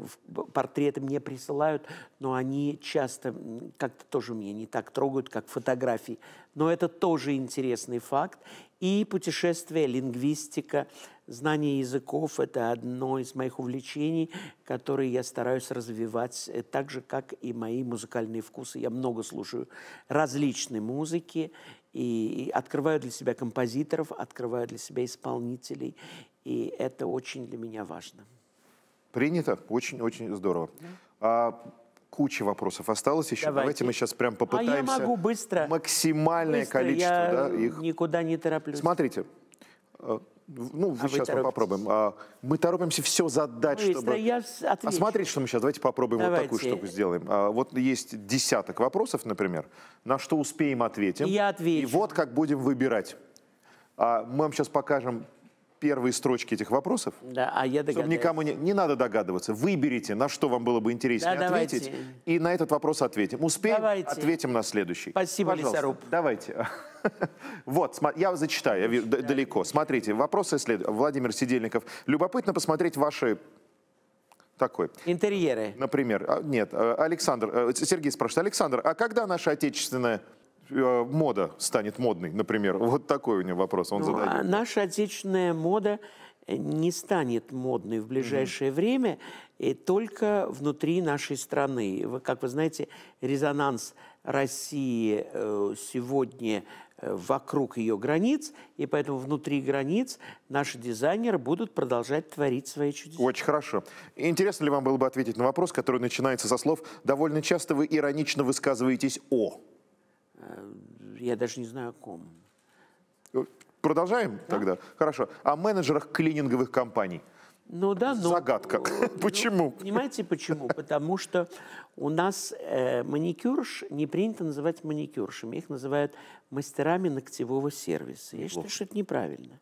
портреты мне присылают, но они часто как-то тоже меня не так трогают, как фотографии. Но это тоже интересный факт. И путешествия, лингвистика, знание языков – это одно из моих увлечений, которые я стараюсь развивать э, так же, как и мои музыкальные вкусы. Я много слушаю различной музыки, музыки, и, и открываю для себя композиторов, открываю для себя исполнителей, и это очень для меня важно. Принято, очень-очень здорово. Да. А, куча вопросов осталось еще. Давайте, Давайте мы сейчас прям попытаемся. А я могу быстро. Максимальное быстро, количество я да, их. Никуда не тороплюсь. Смотрите, а, ну, а сейчас мы попробуем. А мы торопимся все задать, Быстро, ну, чтобы осмотреть, а что мы сейчас. Давайте попробуем Давайте. вот такую штуку сделаем. А, вот есть десяток вопросов, например, на что успеем ответим. Я отвечу. И вот как будем выбирать. А Мы вам сейчас покажем первые строчки этих вопросов? Да, а я догадаюсь. Чтобы никому не... Не надо догадываться. Выберите, на что вам было бы интереснее да, ответить. И на этот вопрос ответим. Успеем? Давайте. Ответим на следующий. Спасибо, Пожалуйста. Лесоруб. Давайте. (laughs) Вот, я зачитаю, я да. далеко. Смотрите, вопросы следуют. Владимир Сидельников. Любопытно посмотреть ваши такой. Интерьеры. Например, а, нет, э, Александр, э, Сергей спрашивает, Александр, а когда наша отечественная Э, мода станет модной, например? Вот такой у него вопрос он ну, задает. А наша отечественная мода э, не станет модной в ближайшее mm-hmm. время и э, только внутри нашей страны. как вы знаете, резонанс России сегодня вокруг ее границ, и поэтому внутри границ наши дизайнеры будут продолжать творить свои чудеса. Очень хорошо. Интересно ли вам было бы ответить на вопрос, который начинается со слов «довольно часто вы иронично высказываетесь о»? Э, я даже не знаю о ком. Ну, продолжаем да? тогда? Хорошо. О менеджерах клининговых компаний. Ну да, но... Ну, Загадка. Ну, (laughs) почему? Ну, понимаете, почему? (laughs) Потому что у нас э, маникюрш не принято называть маникюршами. Их называют мастерами ногтевого сервиса. Я считаю, что это неправильно.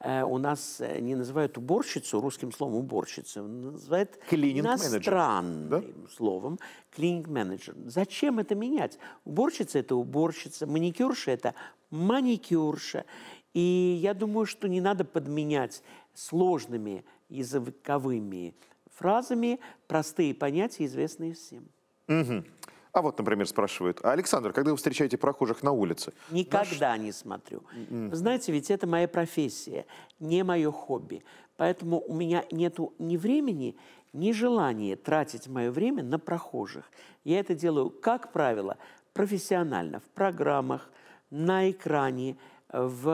Э, у нас э, не называют уборщицу русским словом уборщица, называют иностранным да? словом клининг-менеджер. Зачем это менять? Уборщица – это уборщица, маникюрша – это маникюрша. И я думаю, что не надо подменять сложными языковыми фразами простые понятия, известные всем. Угу. А вот, например, спрашивают, «А, Александр, когда вы встречаете прохожих на улице? Никогда Наш... не смотрю. Mm. Вы знаете, ведь это моя профессия, не мое хобби. Поэтому у меня нет ни времени, ни желания тратить мое время на прохожих. Я это делаю, как правило, профессионально, в программах, на экране, в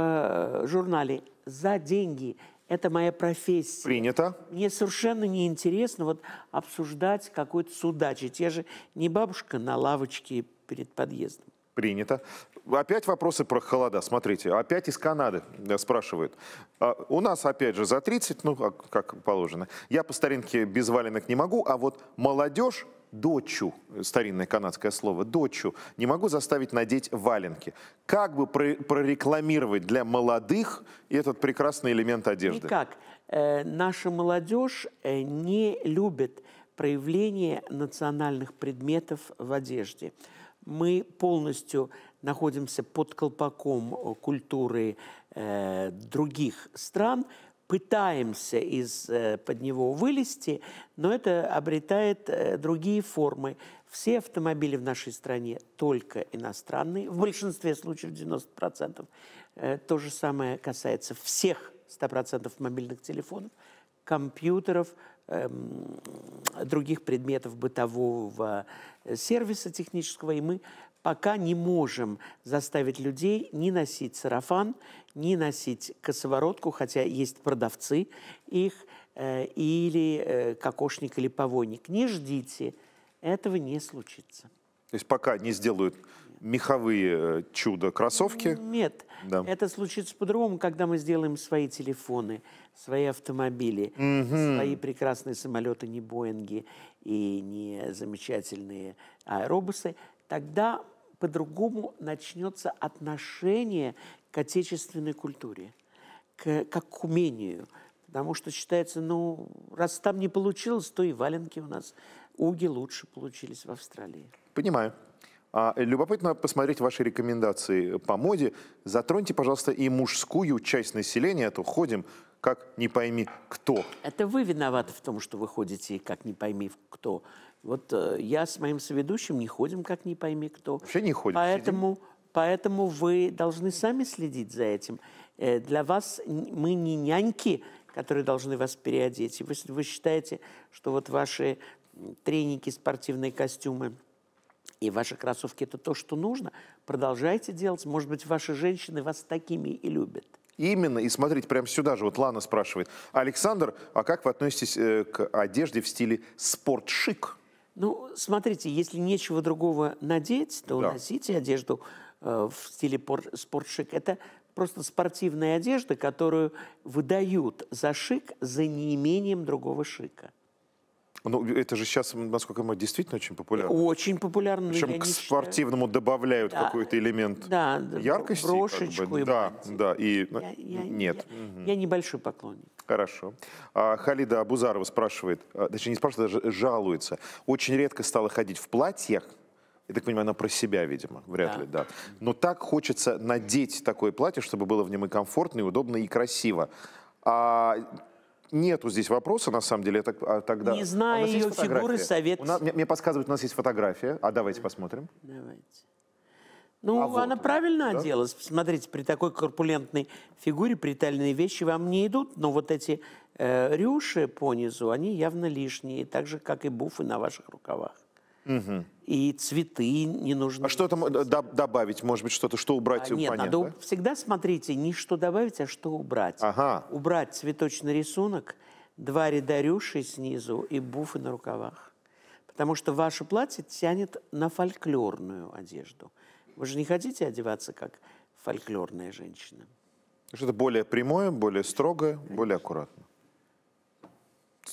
э, журнале за деньги это моя профессия. Принято. Мне совершенно неинтересно вот обсуждать какой-то судачить. Я же не бабушка на лавочке перед подъездом. Принято. Опять вопросы про холода. Смотрите, опять из Канады э, спрашивают. А, у нас, опять же, за 30, ну, а как положено. Я по старинке без валенок не могу, а вот молодежь дочу, э, старинное канадское слово, дочу, не могу заставить надеть валенки. Как бы прорекламировать для молодых этот прекрасный элемент одежды? Никак. Э, наша молодежь э, не любит проявление национальных предметов в одежде. Мы полностью находимся под колпаком э, культуры э, других стран – пытаемся из э, под него вылезти, но это обретает э, другие формы. Все автомобили в нашей стране только иностранные, в большинстве случаев 90%. Э, то же самое касается всех 100% мобильных телефонов, компьютеров, эм, других предметов бытового сервиса технического, и мы пока не можем заставить людей не носить сарафан, не носить косоворотку, хотя есть продавцы их, э, или э, кокошник, или повойник. Не ждите, этого не случится. То есть пока не сделают меховые э, чудо-кроссовки? Нет, да. это случится по-другому, когда мы сделаем свои телефоны, свои автомобили, угу. свои прекрасные самолеты, не Боинги и не замечательные аэробусы тогда по-другому начнется отношение к отечественной культуре, к, как к умению. Потому что считается, ну, раз там не получилось, то и валенки у нас, уги лучше получились в Австралии. Понимаю. А, э, любопытно посмотреть ваши рекомендации по моде. Затроньте, пожалуйста, и мужскую часть населения, а то ходим как не пойми кто. Это вы виноваты в том, что вы ходите как не пойми кто. Вот э, я с моим соведущим не ходим, как не пойми кто. Вообще не ходим. Поэтому, поэтому вы должны сами следить за этим. Э, для вас мы не няньки, которые должны вас переодеть. И вы считаете, что вот ваши треники, спортивные костюмы и ваши кроссовки – это то, что нужно, продолжайте делать. Может быть, ваши женщины вас такими и любят. Именно, и смотрите, прямо сюда же, вот Лана спрашивает. Александр, а как вы относитесь э, к одежде в стиле спортшик? Ну, смотрите, если нечего другого надеть, то да. носите одежду э, в стиле спортшик. Это просто спортивная одежда, которую выдают за шик за неимением другого шика. Ну, это же сейчас, насколько я понимаю, действительно очень популярно. Очень популярно. Причем к спортивному считаю... добавляют да, какой-то элемент да, яркости. Брошечку как бы. и Да, да. И... Э, я, я, Нет. Я, угу. я небольшой поклонник. Хорошо. А, Халида Абузарова спрашивает, а, точнее не спрашивает, даже жалуется. Очень редко стала ходить в платьях, я так понимаю, она про себя, видимо, вряд да. ли, да. Но так хочется надеть такое платье, чтобы было в нем и комфортно, и удобно, и красиво. А нету здесь вопроса, на самом деле. Я так, а, тогда... Не знаю ее фотография. фигуры, совет. нас, мне, мне подсказывают, у нас есть фотография. А давайте посмотрим. Давайте. А ну, а она вот, правильно да? оделась. Смотрите, при такой корпулентной фигуре притальные вещи вам не идут, но вот эти э, рюши по низу, они явно лишние, так же, как и буфы на ваших рукавах. Угу. И цветы не нужны. А что там э, добавить, может быть, что-то, что убрать? А, нет, понятно, надо, да? всегда смотрите, не что добавить, а что убрать. Ага. Убрать цветочный рисунок, два ряда рюши снизу и буфы на рукавах. Потому что ваше платье тянет на фольклорную одежду. Вы же не хотите одеваться как фольклорная женщина. Что-то более прямое, более строгое, Конечно. более аккуратно.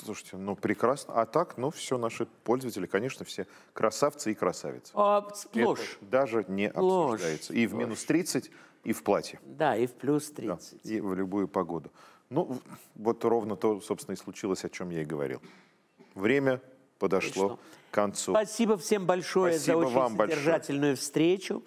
Слушайте, ну прекрасно. А так, ну все, наши пользователи, конечно, все красавцы и красавицы. А, сплошь. Это даже не сплошь. обсуждается. И в минус 30, и в платье. Да, и в плюс 30. Да, и в любую погоду. Ну, вот ровно то, собственно, и случилось, о чем я и говорил. Время подошло Отлично. к концу. Спасибо всем большое Спасибо за очень вам содержательную большое. встречу.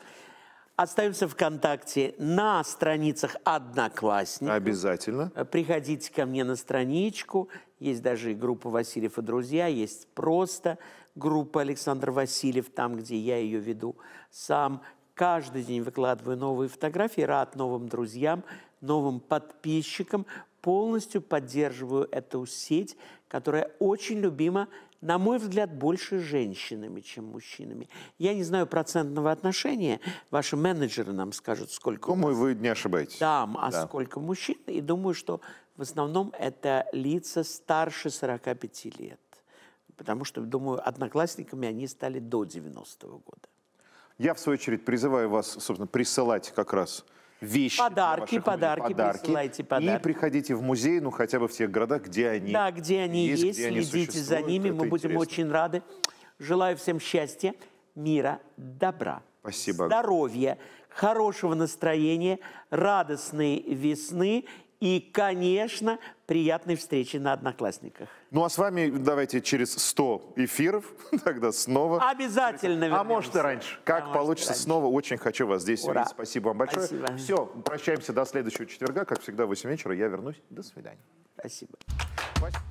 Остаемся ВКонтакте на страницах Одноклассников. Обязательно. Э, приходите ко мне на страничку. Есть даже и группа Васильев и друзья, есть просто группа Александр Васильев, там, где я ее веду сам. Каждый день выкладываю новые фотографии, рад новым друзьям, новым подписчикам. Полностью поддерживаю эту сеть, которая очень любима на мой взгляд, больше женщинами, чем мужчинами. Я не знаю процентного отношения, ваши менеджеры нам скажут, сколько... Думаю, вы не ошибаетесь. Да, а да. сколько мужчин, и думаю, что в основном это лица старше 45 лет. Потому что, думаю, одноклассниками они стали до 90-го года. Я, в свою очередь, призываю вас, собственно, присылать как раз вещи. Подарки, подарки, подарки, присылайте подарки. И приходите в музей, ну хотя бы в тех городах, где они Да, где они есть, есть где следите они за ними, Это мы будем интересно. очень рады. Желаю всем счастья, мира, добра. Спасибо. Здоровья, хорошего настроения, радостной весны и, конечно, приятной встречи на «Одноклассниках». Ну а с вами давайте через 100 эфиров (laughs) тогда снова. Обязательно вернемся. А может и раньше. Как а получится раньше. снова, очень хочу вас здесь Ура. увидеть. Спасибо вам большое. Спасибо. Все, прощаемся до следующего четверга. Как всегда, в 8 вечера я вернусь. До свидания. Спасибо. Спасибо.